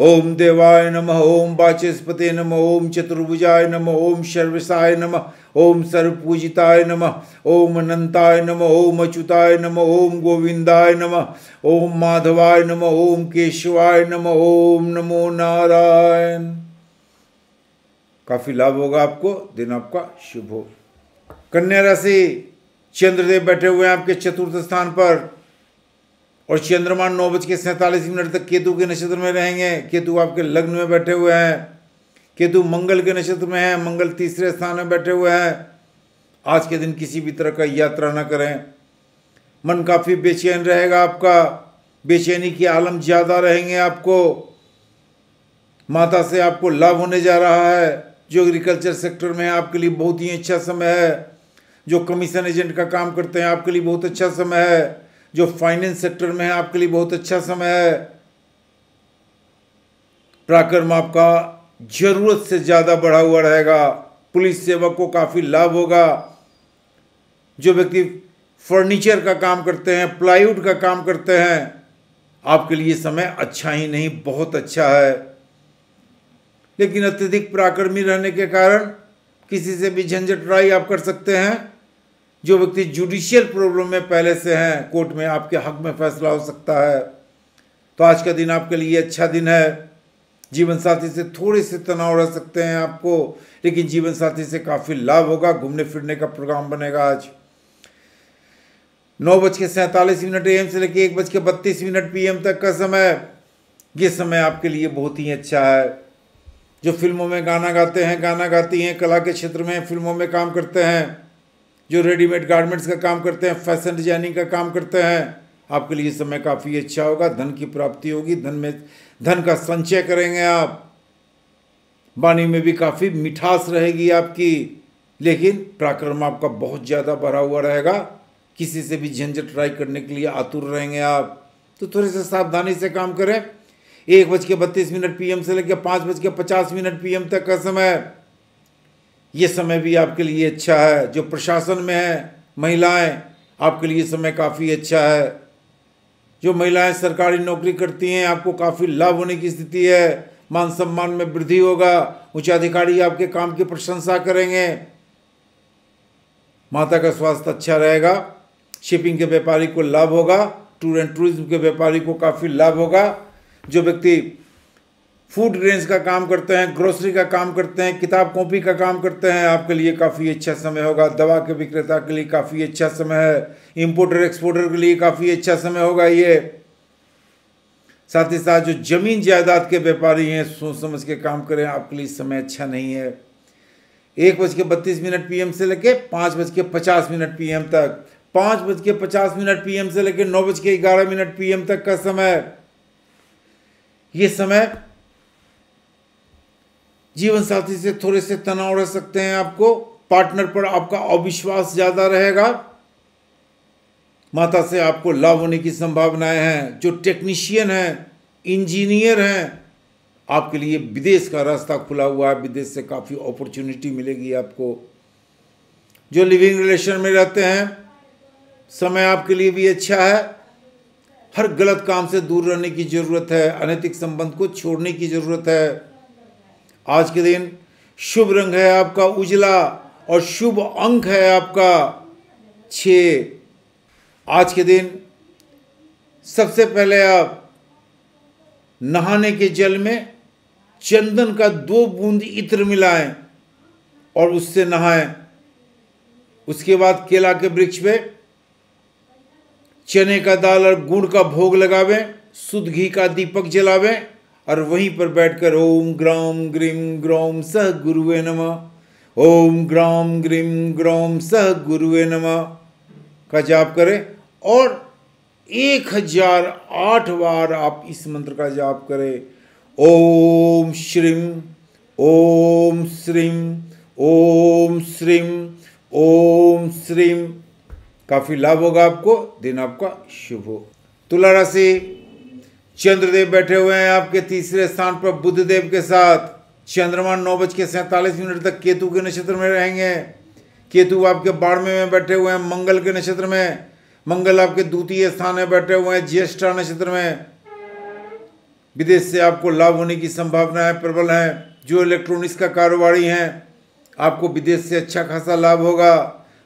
ओम देवाय नम ओम वाचस्पते नम ओम चतुर्भुजाय नम ओम सर्वसाय नम ओम सर्वपूजिताय नम ओम अनंताय नम ओम अच्युताय नम ओम गोविंदाय नम ओम माधवाय नम ओम केशवाय नम ओम नमो नारायण काफी लाभ होगा आपको दिन आपका शुभ हो कन्या राशि चंद्रदेव बैठे हुए हैं आपके चतुर्थ स्थान पर और चंद्रमा नौ बज के सैंतालीस मिनट तक केतु के नक्षत्र में रहेंगे केतु आपके लग्न में बैठे हुए हैं केतु मंगल के नक्षत्र में है मंगल तीसरे स्थान में बैठे हुए हैं आज के दिन किसी भी तरह का यात्रा ना करें मन काफ़ी बेचैन रहेगा आपका बेचैनी के आलम ज़्यादा रहेंगे आपको माता से आपको लाभ होने जा रहा है जो एग्रीकल्चर सेक्टर में है आपके लिए बहुत ही अच्छा समय है जो कमीशन एजेंट का काम करते हैं आपके लिए बहुत अच्छा समय है जो फाइनेंस सेक्टर में है आपके लिए बहुत अच्छा समय है पराक्रम आपका जरूरत से ज़्यादा बढ़ा हुआ रहेगा पुलिस सेवक को काफ़ी लाभ होगा जो व्यक्ति फर्नीचर का काम करते हैं प्लाईवुड का काम करते हैं आपके लिए समय अच्छा ही नहीं बहुत अच्छा है लेकिन अत्यधिक पराक्रमी रहने के कारण किसी से भी झंझट राई आप कर सकते हैं जो व्यक्ति जुडिशियल प्रॉब्लम में पहले से हैं कोर्ट में आपके हक में फैसला हो सकता है तो आज का दिन आपके लिए अच्छा दिन है जीवन साथी से थोड़े से तनाव रह सकते हैं आपको लेकिन जीवन साथी से काफ़ी लाभ होगा घूमने फिरने का प्रोग्राम बनेगा आज नौ बज के सैंतालीस मिनट एम से लेकर एक बज के बत्तीस मिनट पी तक का समय ये समय आपके लिए बहुत ही अच्छा है जो फिल्मों में गाना गाते हैं गाना गाती हैं कला के क्षेत्र में फिल्मों में काम करते हैं जो रेडीमेड गारमेंट्स का काम करते हैं फैशन डिजाइनिंग का काम करते हैं आपके लिए समय काफ़ी अच्छा होगा धन की प्राप्ति होगी धन में धन का संचय करेंगे आप वाणी में भी काफ़ी मिठास रहेगी आपकी लेकिन पराक्रम आपका बहुत ज़्यादा भरा हुआ रहेगा किसी से भी झंझट ट्राई करने के लिए आतुर रहेंगे आप तो थोड़े से सावधानी से काम करें एक बज के बत्तीस मिनट पीएम से लेकर पाँच बज के पचास मिनट पीएम तक का समय ये समय भी आपके लिए अच्छा है जो प्रशासन में है महिलाएं आपके लिए समय काफ़ी अच्छा है जो महिलाएं सरकारी नौकरी करती हैं आपको काफ़ी लाभ होने की स्थिति है मान सम्मान में वृद्धि होगा उच्चाधिकारी आपके काम की प्रशंसा करेंगे माता का स्वास्थ्य अच्छा रहेगा शिपिंग के व्यापारी को लाभ होगा टूर एंड टूरिज्म के व्यापारी को काफ़ी लाभ होगा जो व्यक्ति फूड ग्रेन्स का काम करते हैं ग्रोसरी का काम करते हैं किताब कॉपी का काम करते हैं आपके लिए काफ़ी अच्छा समय होगा दवा के विक्रेता के लिए काफ़ी अच्छा समय है इम्पोर्टर एक्सपोर्टर के लिए काफ़ी अच्छा समय होगा ये साथ ही साथ जो ज़मीन जायदाद के व्यापारी हैं सोच समझ के काम करें आपके लिए समय अच्छा नहीं है एक बज के बत्तीस मिनट पीएम से लेके पाँच बज के पचास मिनट पीएम तक पाँच बज के पचास मिनट पीएम से लेके नौ बज के ग्यारह मिनट पीएम तक का समय ये समय जीवन साथी से थोड़े से तनाव रह सकते हैं आपको पार्टनर पर आपका अविश्वास ज़्यादा रहेगा माता से आपको लाभ होने की संभावनाएं हैं जो टेक्नीशियन हैं इंजीनियर हैं आपके लिए विदेश का रास्ता खुला हुआ है विदेश से काफ़ी अपॉर्चुनिटी मिलेगी आपको जो लिविंग रिलेशन में रहते हैं समय आपके लिए भी अच्छा है हर गलत काम से दूर रहने की ज़रूरत है अनैतिक संबंध को छोड़ने की ज़रूरत है आज के दिन शुभ रंग है आपका उजला और शुभ अंक है आपका छ आज के दिन सबसे पहले आप नहाने के जल में चंदन का दो बूंद इत्र मिलाएं और उससे नहाएं उसके बाद केला के वृक्ष पे चने का दाल और गुड़ का भोग लगावें शुद्ध घी का दीपक जलावें और वहीं पर बैठकर ओम ग्राम ग्रीम ग्रोम सह गुरुवे नम ओम ग्राम ग्रीम ग्रोम सह गुरुवे नम का जाप करें और एक हजार आठ बार आप इस मंत्र का जाप करें ओम श्रीम ओम श्रीम ओम श्रीम ओम श्रीम काफ़ी लाभ होगा आपको दिन आपका शुभ हो तुला राशि चंद्रदेव बैठे हुए हैं आपके तीसरे स्थान पर बुद्ध देव के साथ चंद्रमा नौ बज के सैंतालीस मिनट तक केतु के नक्षत्र में रहेंगे केतु आपके बारहवें में बैठे हुए हैं मंगल के नक्षत्र में मंगल आपके द्वितीय स्थान में बैठे हुए हैं ज्येष्ठा नक्षत्र में विदेश से आपको लाभ होने की है प्रबल हैं जो इलेक्ट्रॉनिक्स का कारोबारी हैं आपको विदेश से अच्छा खासा लाभ होगा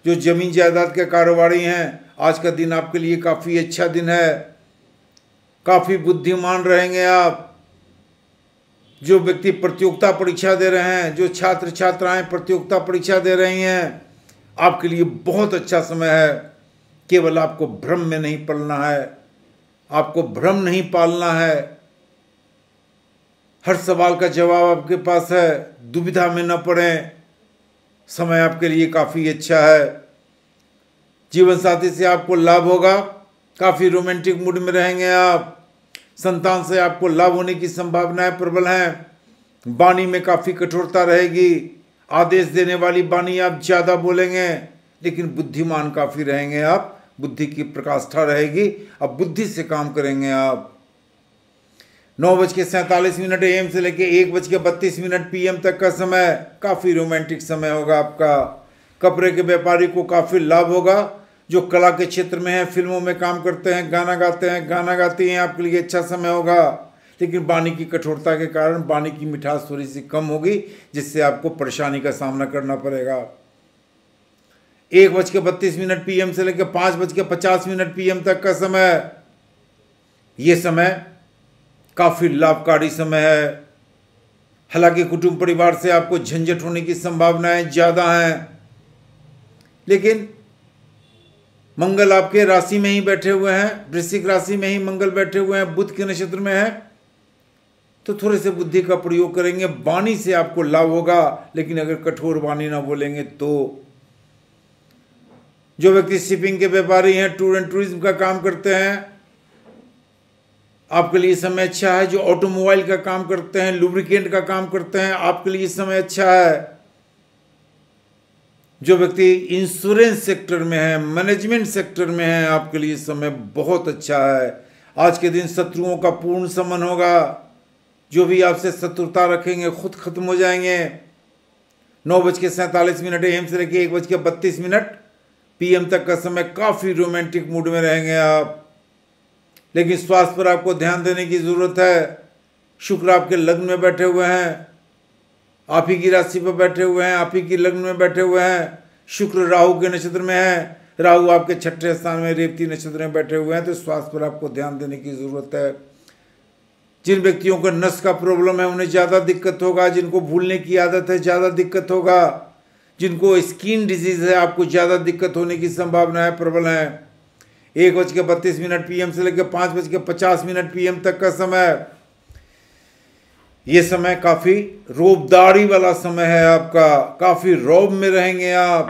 जो जमीन जायदाद के कारोबारी हैं आज का दिन आपके लिए काफ़ी अच्छा दिन है काफ़ी बुद्धिमान रहेंगे आप जो व्यक्ति प्रतियोगिता परीक्षा दे रहे हैं जो छात्र छात्राएं प्रतियोगिता परीक्षा दे रही हैं आपके लिए बहुत अच्छा समय है केवल आपको भ्रम में नहीं पलना है आपको भ्रम नहीं पालना है हर सवाल का जवाब आपके पास है दुविधा में न पड़े समय आपके लिए काफ़ी अच्छा है जीवन साथी से आपको लाभ होगा काफ़ी रोमांटिक मूड में रहेंगे आप संतान से आपको लाभ होने की संभावनाएं प्रबल हैं वाणी में काफ़ी कठोरता रहेगी आदेश देने वाली वाणी आप ज़्यादा बोलेंगे लेकिन बुद्धिमान काफ़ी रहेंगे आप बुद्धि की प्रकाष्ठा रहेगी अब बुद्धि से काम करेंगे आप नौ बज के सैंतालीस मिनट एम से लेके एक बज के बत्तीस मिनट पीएम तक का समय काफ़ी रोमांटिक समय होगा आपका कपड़े के व्यापारी को काफ़ी लाभ होगा जो कला के क्षेत्र में हैं फिल्मों में काम करते हैं गाना गाते हैं गाना गाती हैं आपके लिए अच्छा समय होगा लेकिन वाणी की कठोरता के कारण वाणी की मिठास थोड़ी सी कम होगी जिससे आपको परेशानी का सामना करना पड़ेगा एक बज के बत्तीस मिनट पी से लेकर पाँच बज के पचास मिनट पी तक का समय ये समय काफ़ी लाभकारी समय है हालांकि कुटुंब परिवार से आपको झंझट होने की संभावनाएं ज़्यादा हैं लेकिन मंगल आपके राशि में ही बैठे हुए हैं वृश्चिक राशि में ही मंगल बैठे हुए हैं बुद्ध के नक्षत्र में है तो थोड़े से बुद्धि का प्रयोग करेंगे वाणी से आपको लाभ होगा लेकिन अगर कठोर वाणी ना बोलेंगे तो जो व्यक्ति शिपिंग के व्यापारी हैं टूर एंड टूरिज्म का काम करते हैं आपके लिए समय अच्छा है जो ऑटोमोबाइल का काम करते हैं लुब्रिकेंट का काम करते हैं आपके लिए समय अच्छा है जो व्यक्ति इंश्योरेंस सेक्टर में है मैनेजमेंट सेक्टर में है आपके लिए समय बहुत अच्छा है आज के दिन शत्रुओं का पूर्ण समन होगा जो भी आपसे शत्रुता रखेंगे खुद खत्म हो जाएंगे नौ बज के सैंतालीस मिनट एम से लेके एक बज के बत्तीस मिनट पी तक का समय काफ़ी रोमांटिक मूड में रहेंगे आप लेकिन स्वास्थ्य पर आपको ध्यान देने की ज़रूरत है शुक्र आपके लग्न में बैठे हुए हैं आप ही की राशि पर बैठे हुए हैं आप ही की लग्न में बैठे हुए हैं शुक्र राहु के नक्षत्र में है राहु आपके छठे स्थान में रेवती नक्षत्र में बैठे हुए हैं तो स्वास्थ्य पर आपको ध्यान देने की ज़रूरत है जिन व्यक्तियों को नस का प्रॉब्लम है उन्हें ज़्यादा दिक्कत होगा जिनको भूलने की आदत है ज़्यादा दिक्कत होगा जिनको स्किन डिजीज़ है आपको ज़्यादा दिक्कत होने की संभावना है प्रबल है एक बज के बत्तीस मिनट पीएम से लेकर पाँच बज के पचास मिनट पीएम तक का समय ये समय काफ़ी रोबदारी वाला समय है आपका काफ़ी रोब में रहेंगे आप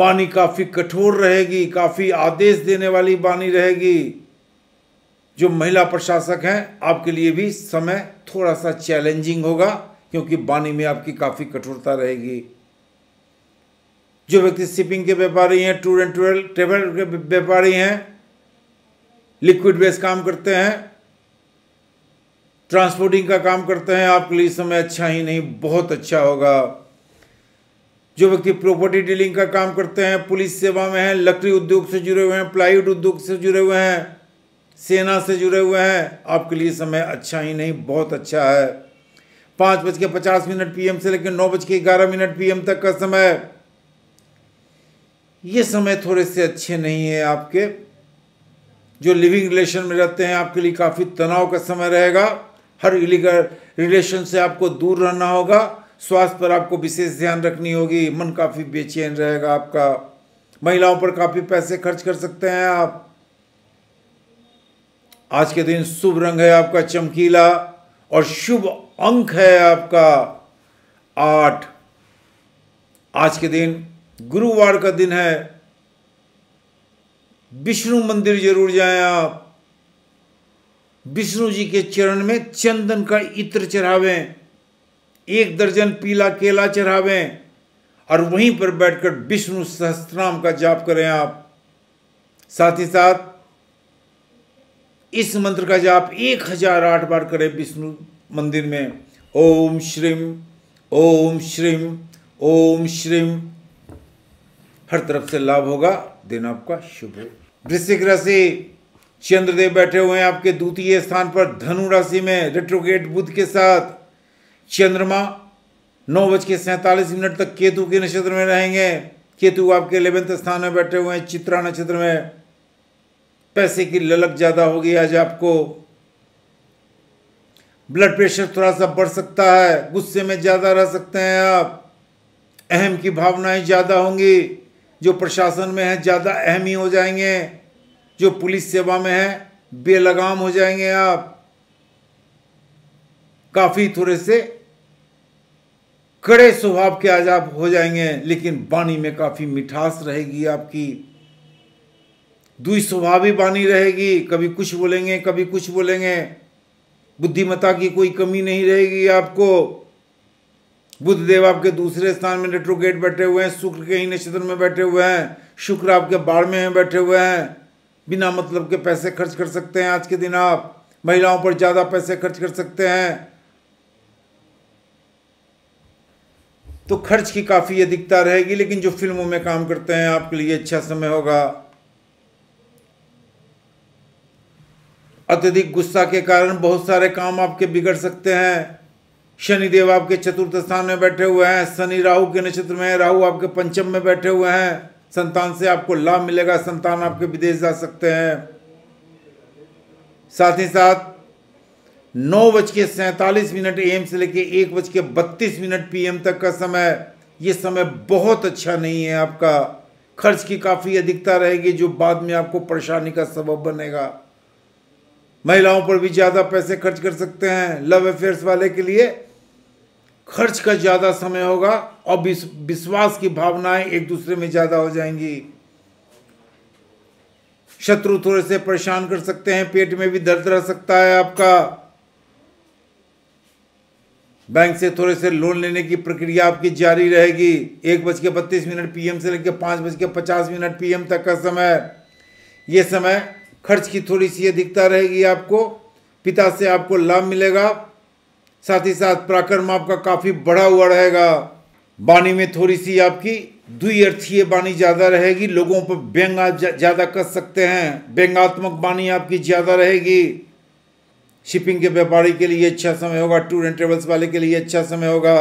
बानी काफ़ी कठोर रहेगी काफ़ी आदेश देने वाली बानी रहेगी जो महिला प्रशासक हैं आपके लिए भी समय थोड़ा सा चैलेंजिंग होगा क्योंकि बानी में आपकी काफ़ी कठोरता रहेगी जो व्यक्ति शिपिंग के व्यापारी हैं टूर एंड ट्रेवल ट्रेवल के व्यापारी हैं लिक्विड बेस काम करते हैं ट्रांसपोर्टिंग का काम करते हैं आपके लिए समय अच्छा ही नहीं बहुत अच्छा होगा जो व्यक्ति प्रॉपर्टी डीलिंग का काम करते हैं पुलिस सेवा में हैं लकड़ी उद्योग से जुड़े हुए हैं प्लाईवुड उद्योग से जुड़े हुए हैं सेना से जुड़े हुए हैं आपके लिए समय अच्छा ही नहीं बहुत अच्छा है पाँच बज के पचास मिनट पीएम से लेकर नौ बज के ग्यारह मिनट पीएम तक का समय ये समय थोड़े से अच्छे नहीं है आपके जो लिविंग रिलेशन में रहते हैं आपके लिए काफ़ी तनाव का समय रहेगा हर इलीगल रिलेशन से आपको दूर रहना होगा स्वास्थ्य पर आपको विशेष ध्यान रखनी होगी मन काफ़ी बेचैन रहेगा आपका महिलाओं पर काफ़ी पैसे खर्च कर सकते हैं आप आज के दिन शुभ रंग है आपका चमकीला और शुभ अंक है आपका आठ आज के दिन गुरुवार का दिन है विष्णु मंदिर जरूर जाएं आप विष्णु जी के चरण में चंदन का इत्र चढ़ावें एक दर्जन पीला केला चढ़ावें और वहीं पर बैठकर विष्णु सहस्त्रनाम का जाप करें आप साथ ही साथ इस मंत्र का जाप एक हजार आठ बार करें विष्णु मंदिर में ओम श्रीम ओम श्रीम ओम श्रीम हर तरफ से लाभ होगा दिन आपका शुभ हो वृश्चिक राशि चंद्रदेव बैठे हुए हैं आपके द्वितीय स्थान पर धनु राशि में रेट्रोगेट बुद्ध के साथ चंद्रमा नौ बज के सैंतालीस मिनट तक केतु के नक्षत्र में रहेंगे केतु आपके इलेवेंथ स्थान में बैठे हुए हैं चित्रा नक्षत्र में पैसे की ललक ज़्यादा होगी आज आपको ब्लड प्रेशर थोड़ा सा बढ़ सकता है गुस्से में ज़्यादा रह सकते हैं आप अहम की भावनाएं ज़्यादा होंगी जो प्रशासन में है ज़्यादा अहम ही हो जाएंगे जो पुलिस सेवा में है बेलगाम हो जाएंगे आप काफी थोड़े से कड़े स्वभाव के आज आप हो जाएंगे लेकिन वाणी में काफी मिठास रहेगी आपकी दुई स्वभावी वाणी रहेगी कभी कुछ बोलेंगे कभी कुछ बोलेंगे बुद्धिमता की कोई कमी नहीं रहेगी आपको बुद्ध देव आपके दूसरे स्थान में रेट्रोगेट बैठे हुए हैं शुक्र के ही नक्षत्र में बैठे हुए हैं शुक्र आपके बाढ़ में बैठे हुए हैं बिना मतलब के पैसे खर्च कर सकते हैं आज के दिन आप महिलाओं पर ज़्यादा पैसे खर्च कर सकते हैं तो खर्च की काफ़ी अधिकता रहेगी लेकिन जो फिल्मों में काम करते हैं आपके लिए अच्छा समय होगा अत्यधिक गुस्सा के कारण बहुत सारे काम आपके बिगड़ सकते हैं शनिदेव आपके चतुर्थ स्थान में बैठे हुए हैं शनि राहु के नक्षत्र में राहु आपके पंचम में बैठे हुए हैं संतान से आपको लाभ मिलेगा संतान आपके विदेश जा सकते हैं साथ ही साथ नौ बज के सैंतालीस मिनट एम से लेके एक बज के बत्तीस मिनट पीएम तक का समय ये समय बहुत अच्छा नहीं है आपका खर्च की काफ़ी अधिकता रहेगी जो बाद में आपको परेशानी का सबब बनेगा महिलाओं पर भी ज़्यादा पैसे खर्च कर सकते हैं लव अफेयर्स वाले के लिए खर्च का ज़्यादा समय होगा और विश्वास की भावनाएं एक दूसरे में ज़्यादा हो जाएंगी शत्रु थोड़े से परेशान कर सकते हैं पेट में भी दर्द रह सकता है आपका बैंक से थोड़े से लोन लेने की प्रक्रिया आपकी जारी रहेगी एक बज के बत्तीस मिनट पीएम से लेकर पांच बज के पचास मिनट पीएम तक का समय यह समय खर्च की थोड़ी सी अधिकता रहेगी आपको पिता से आपको लाभ मिलेगा साथ ही साथ पराक्रम आपका काफ़ी बढ़ा हुआ रहेगा बानी में थोड़ी सी आपकी द्विअर्थीय बानी ज़्यादा रहेगी लोगों पर व्यंग ज़्यादा कर सकते हैं व्यंगात्मक बानी आपकी ज़्यादा रहेगी शिपिंग के व्यापारी के लिए अच्छा समय होगा टूर एंड ट्रेवल्स वाले के लिए अच्छा समय होगा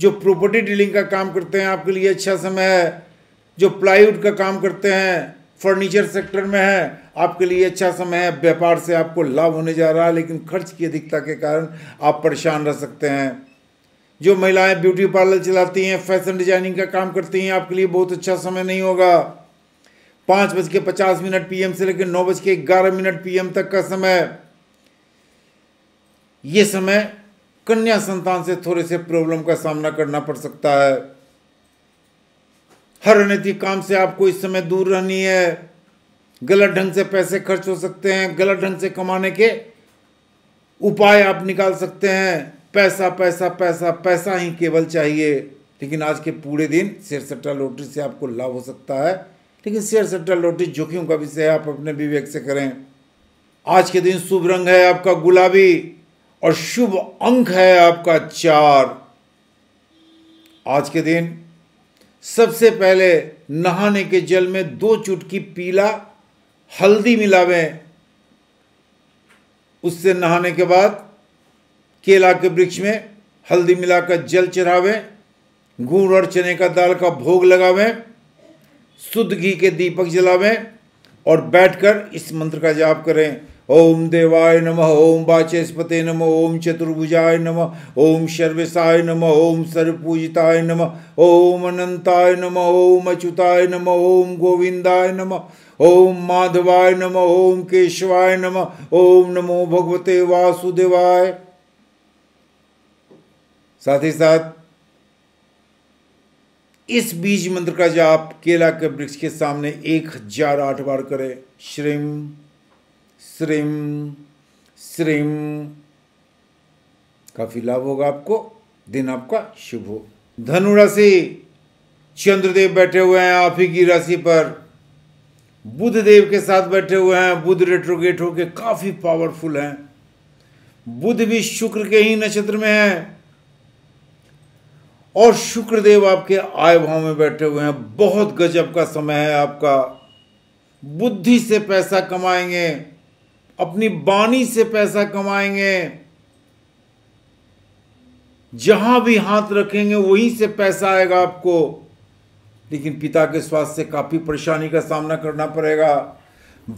जो प्रॉपर्टी डीलिंग का काम करते हैं आपके लिए अच्छा समय है जो प्लाईवुड का काम करते हैं फर्नीचर सेक्टर में है आपके लिए अच्छा समय है व्यापार से आपको लाभ होने जा रहा है लेकिन खर्च की अधिकता के कारण आप परेशान रह सकते हैं जो महिलाएं ब्यूटी पार्लर चलाती हैं फैशन डिजाइनिंग का काम करती हैं आपके लिए बहुत अच्छा समय नहीं होगा पाँच बज के पचास मिनट पीएम से लेकर नौ बज के ग्यारह मिनट पीएम तक का समय ये समय कन्या संतान से थोड़े से प्रॉब्लम का सामना करना पड़ सकता है हर रणनीतिक काम से आपको इस समय दूर रहनी है गलत ढंग से पैसे खर्च हो सकते हैं गलत ढंग से कमाने के उपाय आप निकाल सकते हैं पैसा पैसा पैसा पैसा ही केवल चाहिए लेकिन आज के पूरे दिन शेयर सट्टा लॉटरी से आपको लाभ हो सकता है लेकिन शेयर सट्टा लॉटरी जोखिम का विषय है आप अपने विवेक से करें आज के दिन शुभ रंग है आपका गुलाबी और शुभ अंक है आपका चार आज के दिन सबसे पहले नहाने के जल में दो चुटकी पीला हल्दी मिलावें उससे नहाने के बाद केला के वृक्ष में हल्दी मिलाकर जल चढ़ावें गुड़ और चने का दाल का भोग लगावें शुद्ध घी के दीपक जलावें और बैठकर इस मंत्र का जाप करें ओम देवाय नम ओम वाचस्पते नम ओम चतुर्भुजाय नम ओम सर्वेशाय नम ओम सर्वपूजिताय नम ओम अनंताय नम ओम अच्युताय नम ओम गोविंदाय नम ओम माधवाय नम ओम केशवाय नम ओम नमो भगवते वासुदेवाय साथ ही साथ इस बीज मंत्र का जाप केला के वृक्ष के सामने एक हजार आठ बार करें श्रीम श्रीम श्रीम काफी लाभ होगा आपको दिन आपका शुभ हो धनु राशि चंद्रदेव बैठे हुए हैं आप ही की राशि पर बुध देव के साथ बैठे हुए हैं बुध रेट्रोगेट होके काफी पावरफुल हैं बुध भी शुक्र के ही नक्षत्र में है और शुक्रदेव आपके आय भाव में बैठे हुए हैं बहुत गजब का समय है आपका बुद्धि से पैसा कमाएंगे अपनी बाणी से पैसा कमाएंगे जहां भी हाथ रखेंगे वहीं से पैसा आएगा आपको लेकिन पिता के स्वास्थ्य से काफ़ी परेशानी का सामना करना पड़ेगा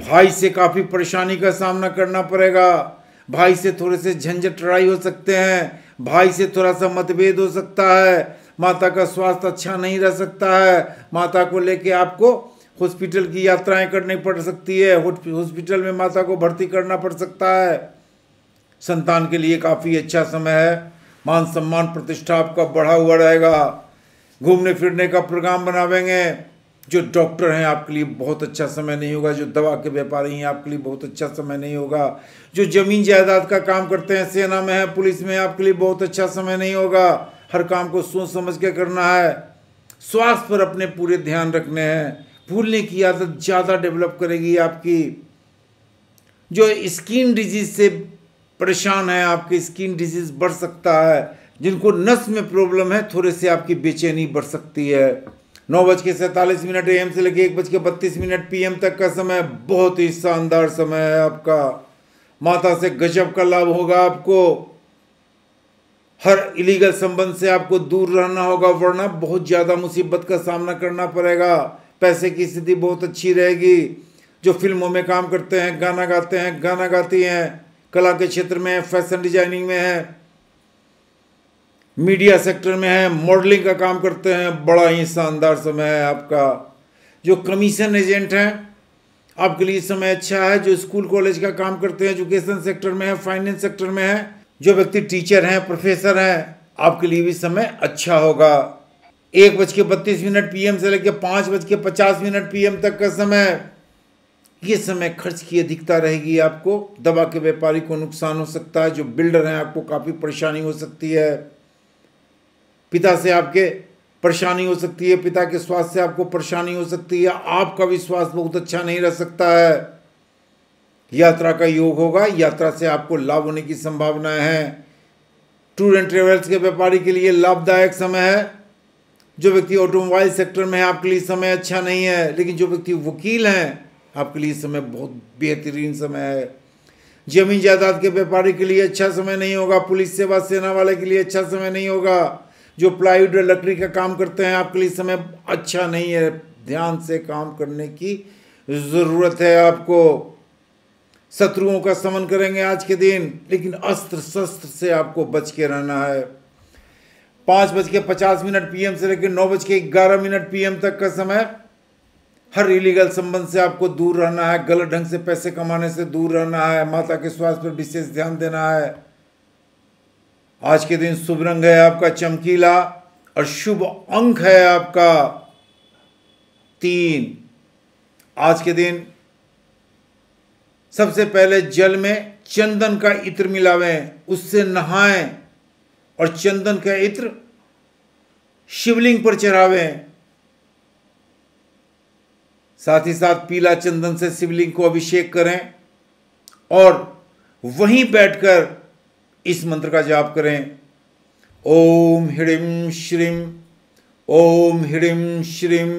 भाई से काफ़ी परेशानी का सामना करना पड़ेगा भाई से थोड़े से झंझट लड़ाई हो सकते हैं भाई से थोड़ा सा मतभेद हो सकता है माता का स्वास्थ्य अच्छा नहीं रह सकता है माता को लेके आपको हॉस्पिटल की यात्राएं करनी पड़ सकती है हॉस्पिटल में माता को भर्ती करना पड़ सकता है संतान के लिए काफ़ी अच्छा समय है मान सम्मान प्रतिष्ठा आपका बढ़ा हुआ रहेगा घूमने फिरने का प्रोग्राम बनावेंगे जो डॉक्टर हैं आपके लिए बहुत अच्छा समय नहीं होगा जो दवा के व्यापारी हैं आपके लिए बहुत अच्छा समय नहीं होगा जो ज़मीन जायदाद का काम करते हैं सेना में है पुलिस में आपके लिए बहुत अच्छा समय नहीं होगा हर काम को सोच समझ के करना है स्वास्थ्य पर अपने पूरे ध्यान रखने हैं भूलने की आदत तो ज़्यादा डेवलप करेगी आपकी जो स्किन डिजीज से परेशान है आपकी स्किन डिजीज बढ़ सकता है जिनको नस में प्रॉब्लम है थोड़े से आपकी बेचैनी बढ़ सकती है नौ बज के सैंतालीस मिनट एम से लेके एक बज के बत्तीस मिनट पी तक का समय बहुत ही शानदार समय है आपका माता से गजब का लाभ होगा आपको हर इलीगल संबंध से आपको दूर रहना होगा वरना बहुत ज़्यादा मुसीबत का सामना करना पड़ेगा पैसे की स्थिति बहुत अच्छी रहेगी जो फिल्मों में काम करते हैं गाना गाते हैं गाना गाती हैं कला के क्षेत्र में है फैशन डिजाइनिंग में है मीडिया सेक्टर में है मॉडलिंग का काम करते हैं बड़ा ही शानदार समय है आपका जो कमीशन एजेंट हैं आपके लिए समय अच्छा है जो स्कूल कॉलेज का काम करते हैं एजुकेशन सेक्टर में है फाइनेंस सेक्टर में है जो व्यक्ति टीचर हैं प्रोफेसर हैं आपके लिए भी समय अच्छा होगा एक बज के बत्तीस मिनट पीएम से लेकर पाँच बज के पचास मिनट पीएम तक का समय ये समय खर्च की अधिकता रहेगी आपको दवा के व्यापारी को नुकसान हो सकता है जो बिल्डर हैं आपको काफ़ी परेशानी हो सकती है पिता से आपके परेशानी हो सकती है पिता के स्वास्थ्य से आपको परेशानी हो सकती है आपका भी स्वास्थ्य बहुत अच्छा नहीं रह सकता है यात्रा का योग होगा यात्रा से आपको लाभ होने की संभावना हैं टूर एंड ट्रेवल्स के व्यापारी के लिए लाभदायक समय है जो व्यक्ति ऑटोमोबाइल सेक्टर में है आपके लिए समय अच्छा नहीं है लेकिन जो व्यक्ति वकील हैं आपके लिए समय बहुत बेहतरीन समय है जमीन जायदाद के व्यापारी के लिए अच्छा समय नहीं होगा पुलिस सेवा सेना वाले के लिए अच्छा समय नहीं होगा जो प्लाईवुड और लकड़ी का काम करते हैं आपके लिए समय अच्छा नहीं है ध्यान से काम करने की ज़रूरत है आपको शत्रुओं का समन करेंगे आज के दिन लेकिन अस्त्र शस्त्र से आपको बच के रहना है पांच बज के पचास मिनट पीएम से लेकर नौ बज के ग्यारह मिनट पीएम तक का समय हर इलीगल संबंध से आपको दूर रहना है गलत ढंग से पैसे कमाने से दूर रहना है माता के स्वास्थ्य पर विशेष ध्यान देना है आज के दिन शुभ रंग है आपका चमकीला और शुभ अंक है आपका तीन आज के दिन सबसे पहले जल में चंदन का इत्र मिलावें उससे नहाएं और चंदन का इत्र शिवलिंग पर चढ़ावे साथ ही साथ पीला चंदन से शिवलिंग को अभिषेक करें और वहीं बैठकर इस मंत्र का जाप करें ओम हिड़िम श्रीम ओम हिड़िम श्रीम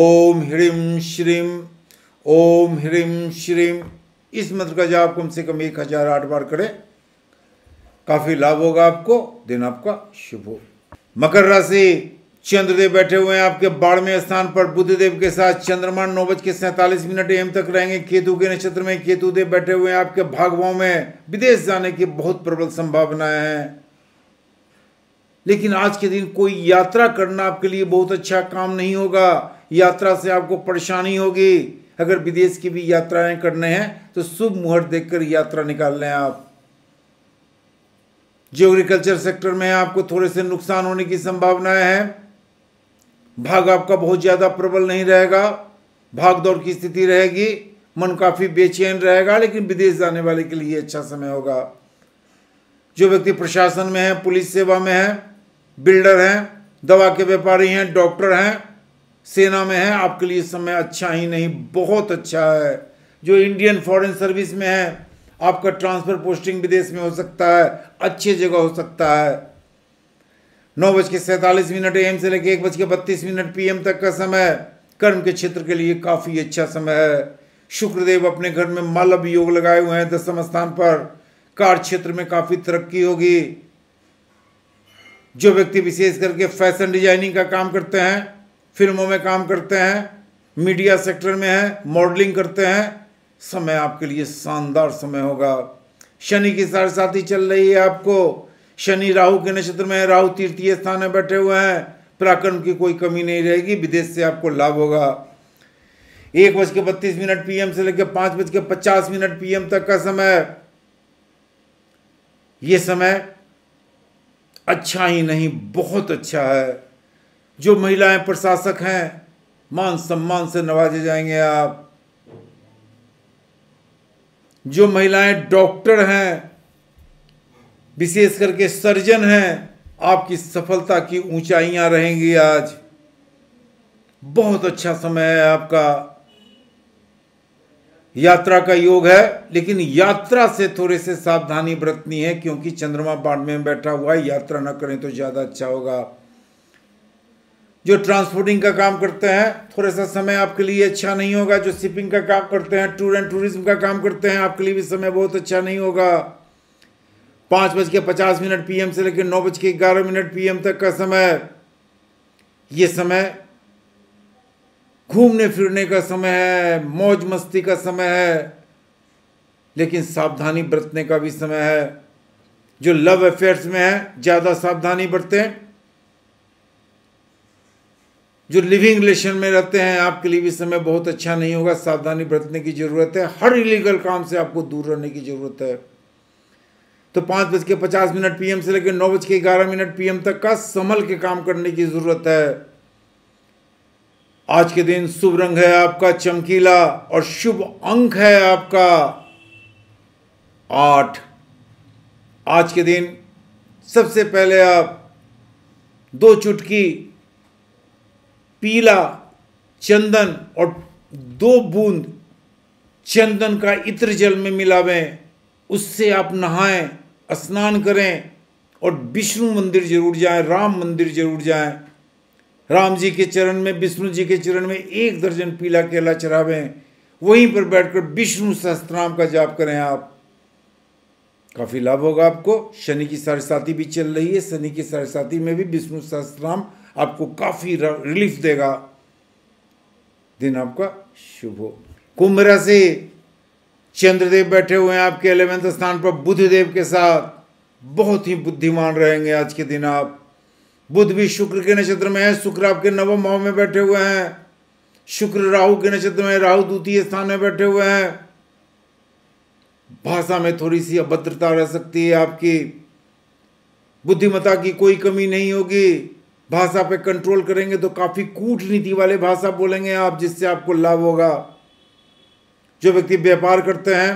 ओम हिड़िम श्रीम ओम हिड़िम श्रीम इस मंत्र का जाप कम से कम एक हजार आठ बार करें काफ़ी लाभ होगा आपको दिन आपका शुभ हो मकर राशि चंद्रदेव बैठे हुए हैं आपके बारहवें स्थान पर बुद्धदेव के साथ चंद्रमा नौ बज के सैंतालीस मिनट एम तक रहेंगे केतु के नक्षत्र में केतु देव बैठे हुए हैं आपके भागवाओं में विदेश जाने की बहुत प्रबल संभावनाएं हैं लेकिन आज के दिन कोई यात्रा करना आपके लिए बहुत अच्छा काम नहीं होगा यात्रा से आपको परेशानी होगी अगर विदेश की भी यात्राएं करने हैं तो शुभ मुहूर्त देखकर यात्रा निकाल लें आप जो एग्रीकल्चर सेक्टर में आपको थोड़े से नुकसान होने की संभावनाएं हैं भाग आपका बहुत ज़्यादा प्रबल नहीं रहेगा भाग दौड़ की स्थिति रहेगी मन काफ़ी बेचैन रहेगा लेकिन विदेश जाने वाले के लिए अच्छा समय होगा जो व्यक्ति प्रशासन में है पुलिस सेवा में है बिल्डर हैं दवा के व्यापारी हैं डॉक्टर हैं सेना में है आपके लिए समय अच्छा ही नहीं बहुत अच्छा है जो इंडियन फॉरेन सर्विस में है आपका ट्रांसफ़र पोस्टिंग विदेश में हो सकता है अच्छी जगह हो सकता है नौ बज के सैंतालीस मिनट एम से लेकर एक बज के बत्तीस मिनट पी तक का समय कर्म के क्षेत्र के लिए काफ़ी अच्छा समय है शुक्रदेव अपने घर में मल अभियोग लगाए हुए हैं दसम स्थान पर कार्य क्षेत्र में काफ़ी तरक्की होगी जो व्यक्ति विशेष करके फैशन डिजाइनिंग का काम करते हैं फिल्मों में काम करते हैं मीडिया सेक्टर में हैं मॉडलिंग करते हैं समय आपके लिए शानदार समय होगा शनि की सरसाती चल रही है आपको शनि राहु के नक्षत्र में राहु तृतीय स्थान में बैठे हुए हैं पराक्रम की कोई कमी नहीं रहेगी विदेश से आपको लाभ होगा एक बज के बत्तीस मिनट पीएम से लेकर पांच बज के पचास मिनट पीएम तक का समय यह समय अच्छा ही नहीं बहुत अच्छा है जो महिलाएं प्रशासक हैं मान सम्मान से नवाजे जाएंगे आप जो महिलाएं डॉक्टर हैं विशेष करके सर्जन हैं आपकी सफलता की ऊंचाइयां रहेंगी आज बहुत अच्छा समय है आपका यात्रा का योग है लेकिन यात्रा से थोड़े से सावधानी बरतनी है क्योंकि चंद्रमा बाढ़ में बैठा हुआ है यात्रा न करें तो ज़्यादा अच्छा होगा जो ट्रांसपोर्टिंग का काम करते हैं थोड़ा सा समय आपके लिए अच्छा नहीं होगा जो शिपिंग का काम करते हैं टूर एंड टूरिज्म का काम करते हैं आपके लिए भी समय बहुत अच्छा नहीं होगा पाँच बज के पचास मिनट पीएम से लेकर नौ बज के ग्यारह मिनट पीएम तक का समय ये समय घूमने फिरने का समय है मौज मस्ती का समय है लेकिन सावधानी बरतने का भी समय है जो लव अफेयर्स में है ज़्यादा सावधानी बरतें जो लिविंग रिलेशन में रहते हैं आपके लिए भी समय बहुत अच्छा नहीं होगा सावधानी बरतने की ज़रूरत है हर इलीगल काम से आपको दूर रहने की ज़रूरत है तो पाँच बज के पचास मिनट पीएम से लेकर नौ बज के ग्यारह मिनट पीएम तक का संभल के काम करने की ज़रूरत है आज के दिन शुभ रंग है आपका चमकीला और शुभ अंक है आपका आठ आज के दिन सबसे पहले आप दो चुटकी पीला चंदन और दो बूंद चंदन का इत्र जल में मिलावें उससे आप नहाएं स्नान करें और विष्णु मंदिर जरूर जाएं राम मंदिर जरूर जाएं राम जी के चरण में विष्णु जी के चरण में एक दर्जन पीला केला चढ़ावें वहीं पर बैठकर विष्णु सहस्त्रनाम का जाप करें आप काफ़ी लाभ होगा आपको शनि की साढ़े साथी भी चल रही है शनि की साढ़े साथी में भी विष्णु सहस्त्रनाम आपको काफ़ी रिलीफ देगा दिन आपका शुभ हो कुंभ राशि चंद्रदेव बैठे हुए हैं आपके एलेवेंथ स्थान पर बुद्धदेव के साथ बहुत ही बुद्धिमान रहेंगे आज के दिन आप बुद्ध भी शुक्र के नक्षत्र में है शुक्र आपके नवम भाव में बैठे हुए हैं शुक्र राहु के नक्षत्र में राहु द्वितीय स्थान में बैठे हुए हैं भाषा में थोड़ी सी अभद्रता रह सकती है आपकी बुद्धिमता की कोई कमी नहीं होगी भाषा पे कंट्रोल करेंगे तो काफ़ी कूटनीति वाले भाषा बोलेंगे आप जिससे आपको लाभ होगा जो व्यक्ति व्यापार करते हैं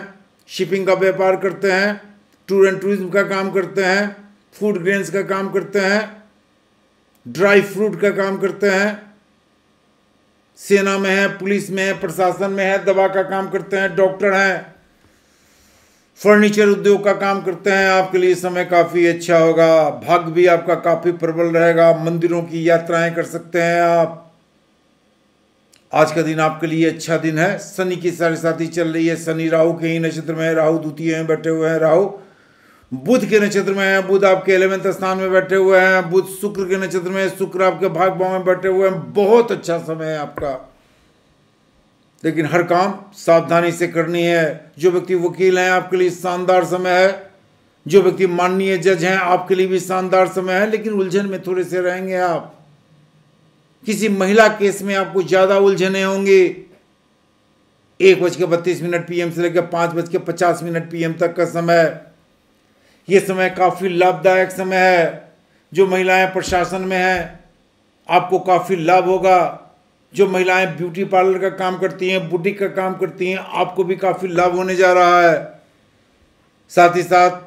शिपिंग का व्यापार करते हैं टूर एंड टूरिज्म का काम करते हैं फूड ग्रेन्स का काम करते हैं ड्राई फ्रूट का काम करते हैं सेना में है पुलिस में है प्रशासन में है दवा का काम करते हैं डॉक्टर हैं फर्नीचर उद्योग का काम करते हैं आपके लिए समय काफ़ी अच्छा होगा भाग्य भी आपका काफ़ी प्रबल रहेगा मंदिरों की यात्राएं कर सकते हैं आप आज का दिन आपके लिए अच्छा दिन है शनि की सारी साथी चल रही है शनि राहु के ही नक्षत्र में राहु द्वितीय में बैठे हुए हैं राहु बुध के नक्षत्र में है बुध आपके इलेवेंथ स्थान में बैठे हुए हैं बुध शुक्र के नक्षत्र में शुक्र आपके भाग भाव में बैठे हुए हैं बहुत अच्छा समय है आपका लेकिन हर काम सावधानी से करनी है जो व्यक्ति वकील हैं आपके लिए शानदार समय है जो व्यक्ति माननीय जज हैं आपके लिए भी शानदार समय है लेकिन उलझन में थोड़े से रहेंगे आप किसी महिला केस में आपको ज़्यादा उलझने होंगे एक बज के बत्तीस मिनट पीएम से लेकर पांच बज के पचास मिनट पीएम तक का समय ये समय काफ़ी लाभदायक समय है जो महिलाएं प्रशासन में हैं आपको काफ़ी लाभ होगा जो महिलाएं ब्यूटी पार्लर का काम करती हैं बुटीक का काम करती हैं आपको भी काफ़ी लाभ होने जा रहा है साथ ही साथ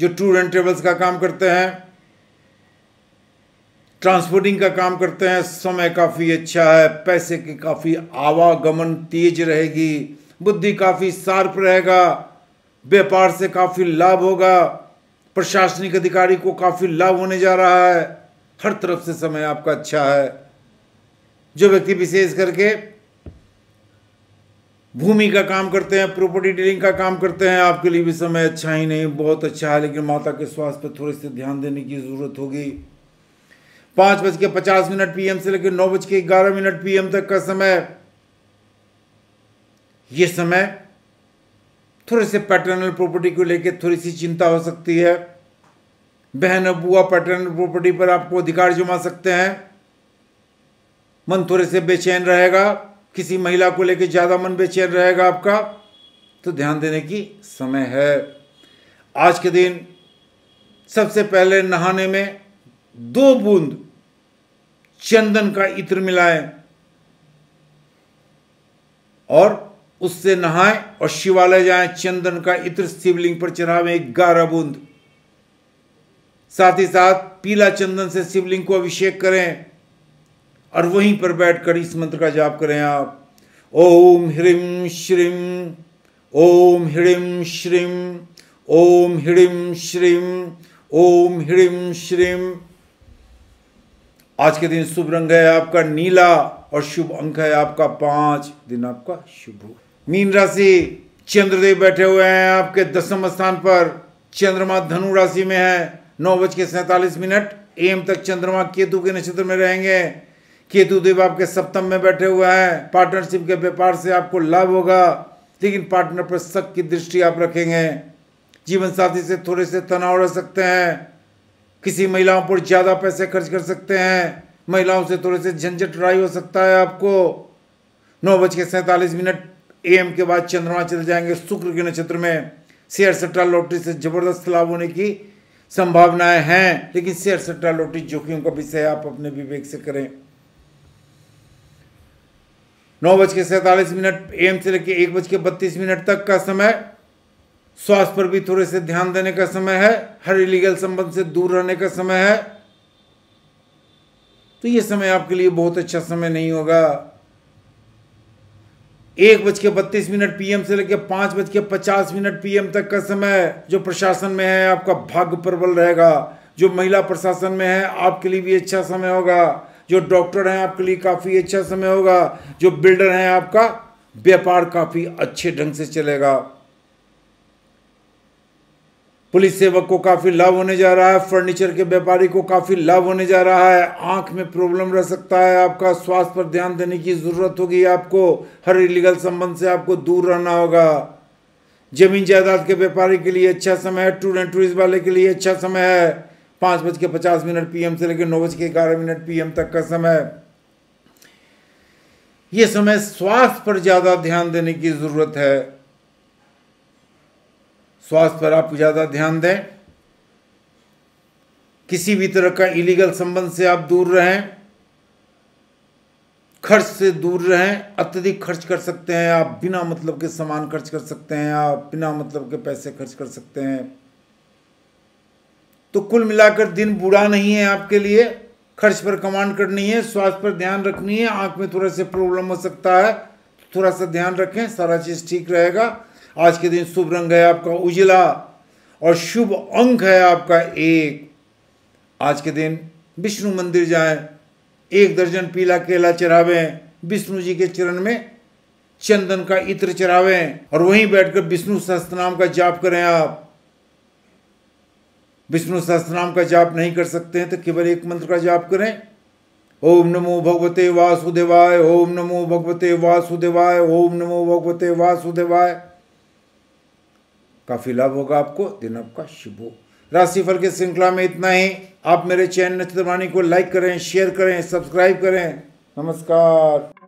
जो टूर एंड ट्रेवल्स का काम करते हैं ट्रांसपोर्टिंग का काम करते हैं समय काफ़ी अच्छा है पैसे की काफ़ी आवागमन तेज रहेगी बुद्धि काफ़ी शार्प रहेगा व्यापार से काफ़ी लाभ होगा प्रशासनिक अधिकारी को काफ़ी लाभ होने जा रहा है हर तरफ से समय आपका अच्छा है जो व्यक्ति विशेष करके भूमि का काम करते हैं प्रॉपर्टी डीलिंग का काम करते हैं आपके लिए भी समय अच्छा ही नहीं बहुत अच्छा है लेकिन माता के स्वास्थ्य पर थोड़े से ध्यान देने की ज़रूरत होगी पाँच बज के पचास मिनट पीएम से लेकर नौ बज के ग्यारह मिनट पीएम तक का समय ये समय थोड़े से पैटर्नल प्रॉपर्टी को लेकर थोड़ी सी चिंता हो सकती है बहन और बुआ पैटर्नल प्रॉपर्टी पर आपको अधिकार जमा सकते हैं मन थोड़े से बेचैन रहेगा किसी महिला को लेकर ज़्यादा मन बेचैन रहेगा आपका तो ध्यान देने की समय है आज के दिन सबसे पहले नहाने में दो बूंद चंदन का इत्र मिलाएं और उससे नहाएं और शिवालय जाएं चंदन का इत्र शिवलिंग पर चढ़ावें ग्यारह बूंद साथ ही साथ पीला चंदन से शिवलिंग को अभिषेक करें और वहीं पर बैठकर इस मंत्र का जाप करें आप ओम ह्रीम श्रीम ओम ह्रीम श्रीम ओम ह्रीम श्रीम ओम ह्रीम श्रीम आज के दिन शुभ रंग है आपका नीला और शुभ अंक है आपका पांच दिन आपका शुभ हो मीन राशि चंद्रदेव बैठे हुए हैं आपके दसम स्थान पर चंद्रमा धनु राशि में है नौ बज के सैतालीस मिनट एम तक चंद्रमा केतु के नक्षत्र में रहेंगे केतुदेव आपके सप्तम में बैठे हुए हैं पार्टनरशिप के व्यापार से आपको लाभ होगा लेकिन पार्टनर पर शक की दृष्टि आप रखेंगे जीवन साथी से थोड़े से तनाव रह सकते हैं किसी महिलाओं पर ज़्यादा पैसे खर्च कर सकते हैं महिलाओं से थोड़े से झंझट लड़ाई हो सकता है आपको नौ बज के सैंतालीस मिनट एम के बाद चंद्रमा चले जाएंगे शुक्र के नक्षत्र में शेयर सट्टा लॉटरी से जबरदस्त लाभ होने की संभावनाएं हैं लेकिन शेयर सट्टा लॉटरी जोखिम का विषय आप अपने विवेक से करें नौ बज के सैंतालीस मिनट एम से लेकर एक बज के बत्तीस मिनट तक का समय स्वास्थ्य पर भी थोड़े से ध्यान देने का समय है हर इलीगल संबंध से दूर रहने का समय है तो ये समय आपके लिए बहुत अच्छा समय नहीं होगा एक बज के बत्तीस मिनट पीएम से लेकर पांच बज के पचास मिनट पीएम तक का समय जो प्रशासन में है आपका भाग्य प्रबल रहेगा जो महिला प्रशासन में है आपके लिए भी अच्छा समय होगा जो डॉक्टर हैं आपके लिए काफ़ी अच्छा समय होगा जो बिल्डर हैं आपका व्यापार काफ़ी अच्छे ढंग से चलेगा पुलिस सेवक को काफ़ी लाभ होने जा रहा है फर्नीचर के व्यापारी को काफ़ी लाभ होने जा रहा है आंख में प्रॉब्लम रह सकता है आपका स्वास्थ्य पर ध्यान देने की ज़रूरत होगी आपको हर इलीगल संबंध से आपको दूर रहना होगा जमीन जायदाद के व्यापारी के लिए अच्छा समय है टूर एंड टूरिस्ट वाले के लिए अच्छा समय है पाँच बज के पचास मिनट पीएम से लेकर नौ बज के ग्यारह मिनट पीएम तक का समय ये समय स्वास्थ्य पर ज़्यादा ध्यान देने की ज़रूरत है स्वास्थ्य पर आप ज़्यादा ध्यान दें किसी भी तरह का इलीगल संबंध से आप दूर रहें खर्च से दूर रहें अत्यधिक खर्च कर सकते हैं आप बिना मतलब के सामान खर्च कर सकते हैं आप बिना मतलब के पैसे खर्च कर सकते हैं तो कुल मिलाकर दिन बुरा नहीं है आपके लिए खर्च पर कमांड करनी है स्वास्थ्य पर ध्यान रखनी है आंख में थोड़ा सा प्रॉब्लम हो सकता है तो थोड़ा सा ध्यान रखें सारा चीज़ ठीक रहेगा आज के दिन शुभ रंग है आपका उजला और शुभ अंक है आपका एक आज के दिन विष्णु मंदिर जाएं एक दर्जन पीला केला चढ़ावें विष्णु जी के चरण में चंदन का इत्र चढ़ावें और वहीं बैठकर विष्णु सहस्त्र का जाप करें आप विष्णु नाम का जाप नहीं कर सकते हैं तो केवल एक मंत्र का जाप करें ओम नमो भगवते वासुदेवाय ओम नमो भगवते वासुदेवाय ओम नमो भगवते वासुदेवाय काफी लाभ होगा आपको दिन आपका शुभ हो राशिफल की श्रृंखला में इतना ही आप मेरे चैनल नक्षत्रवाणी को लाइक करें शेयर करें सब्सक्राइब करें नमस्कार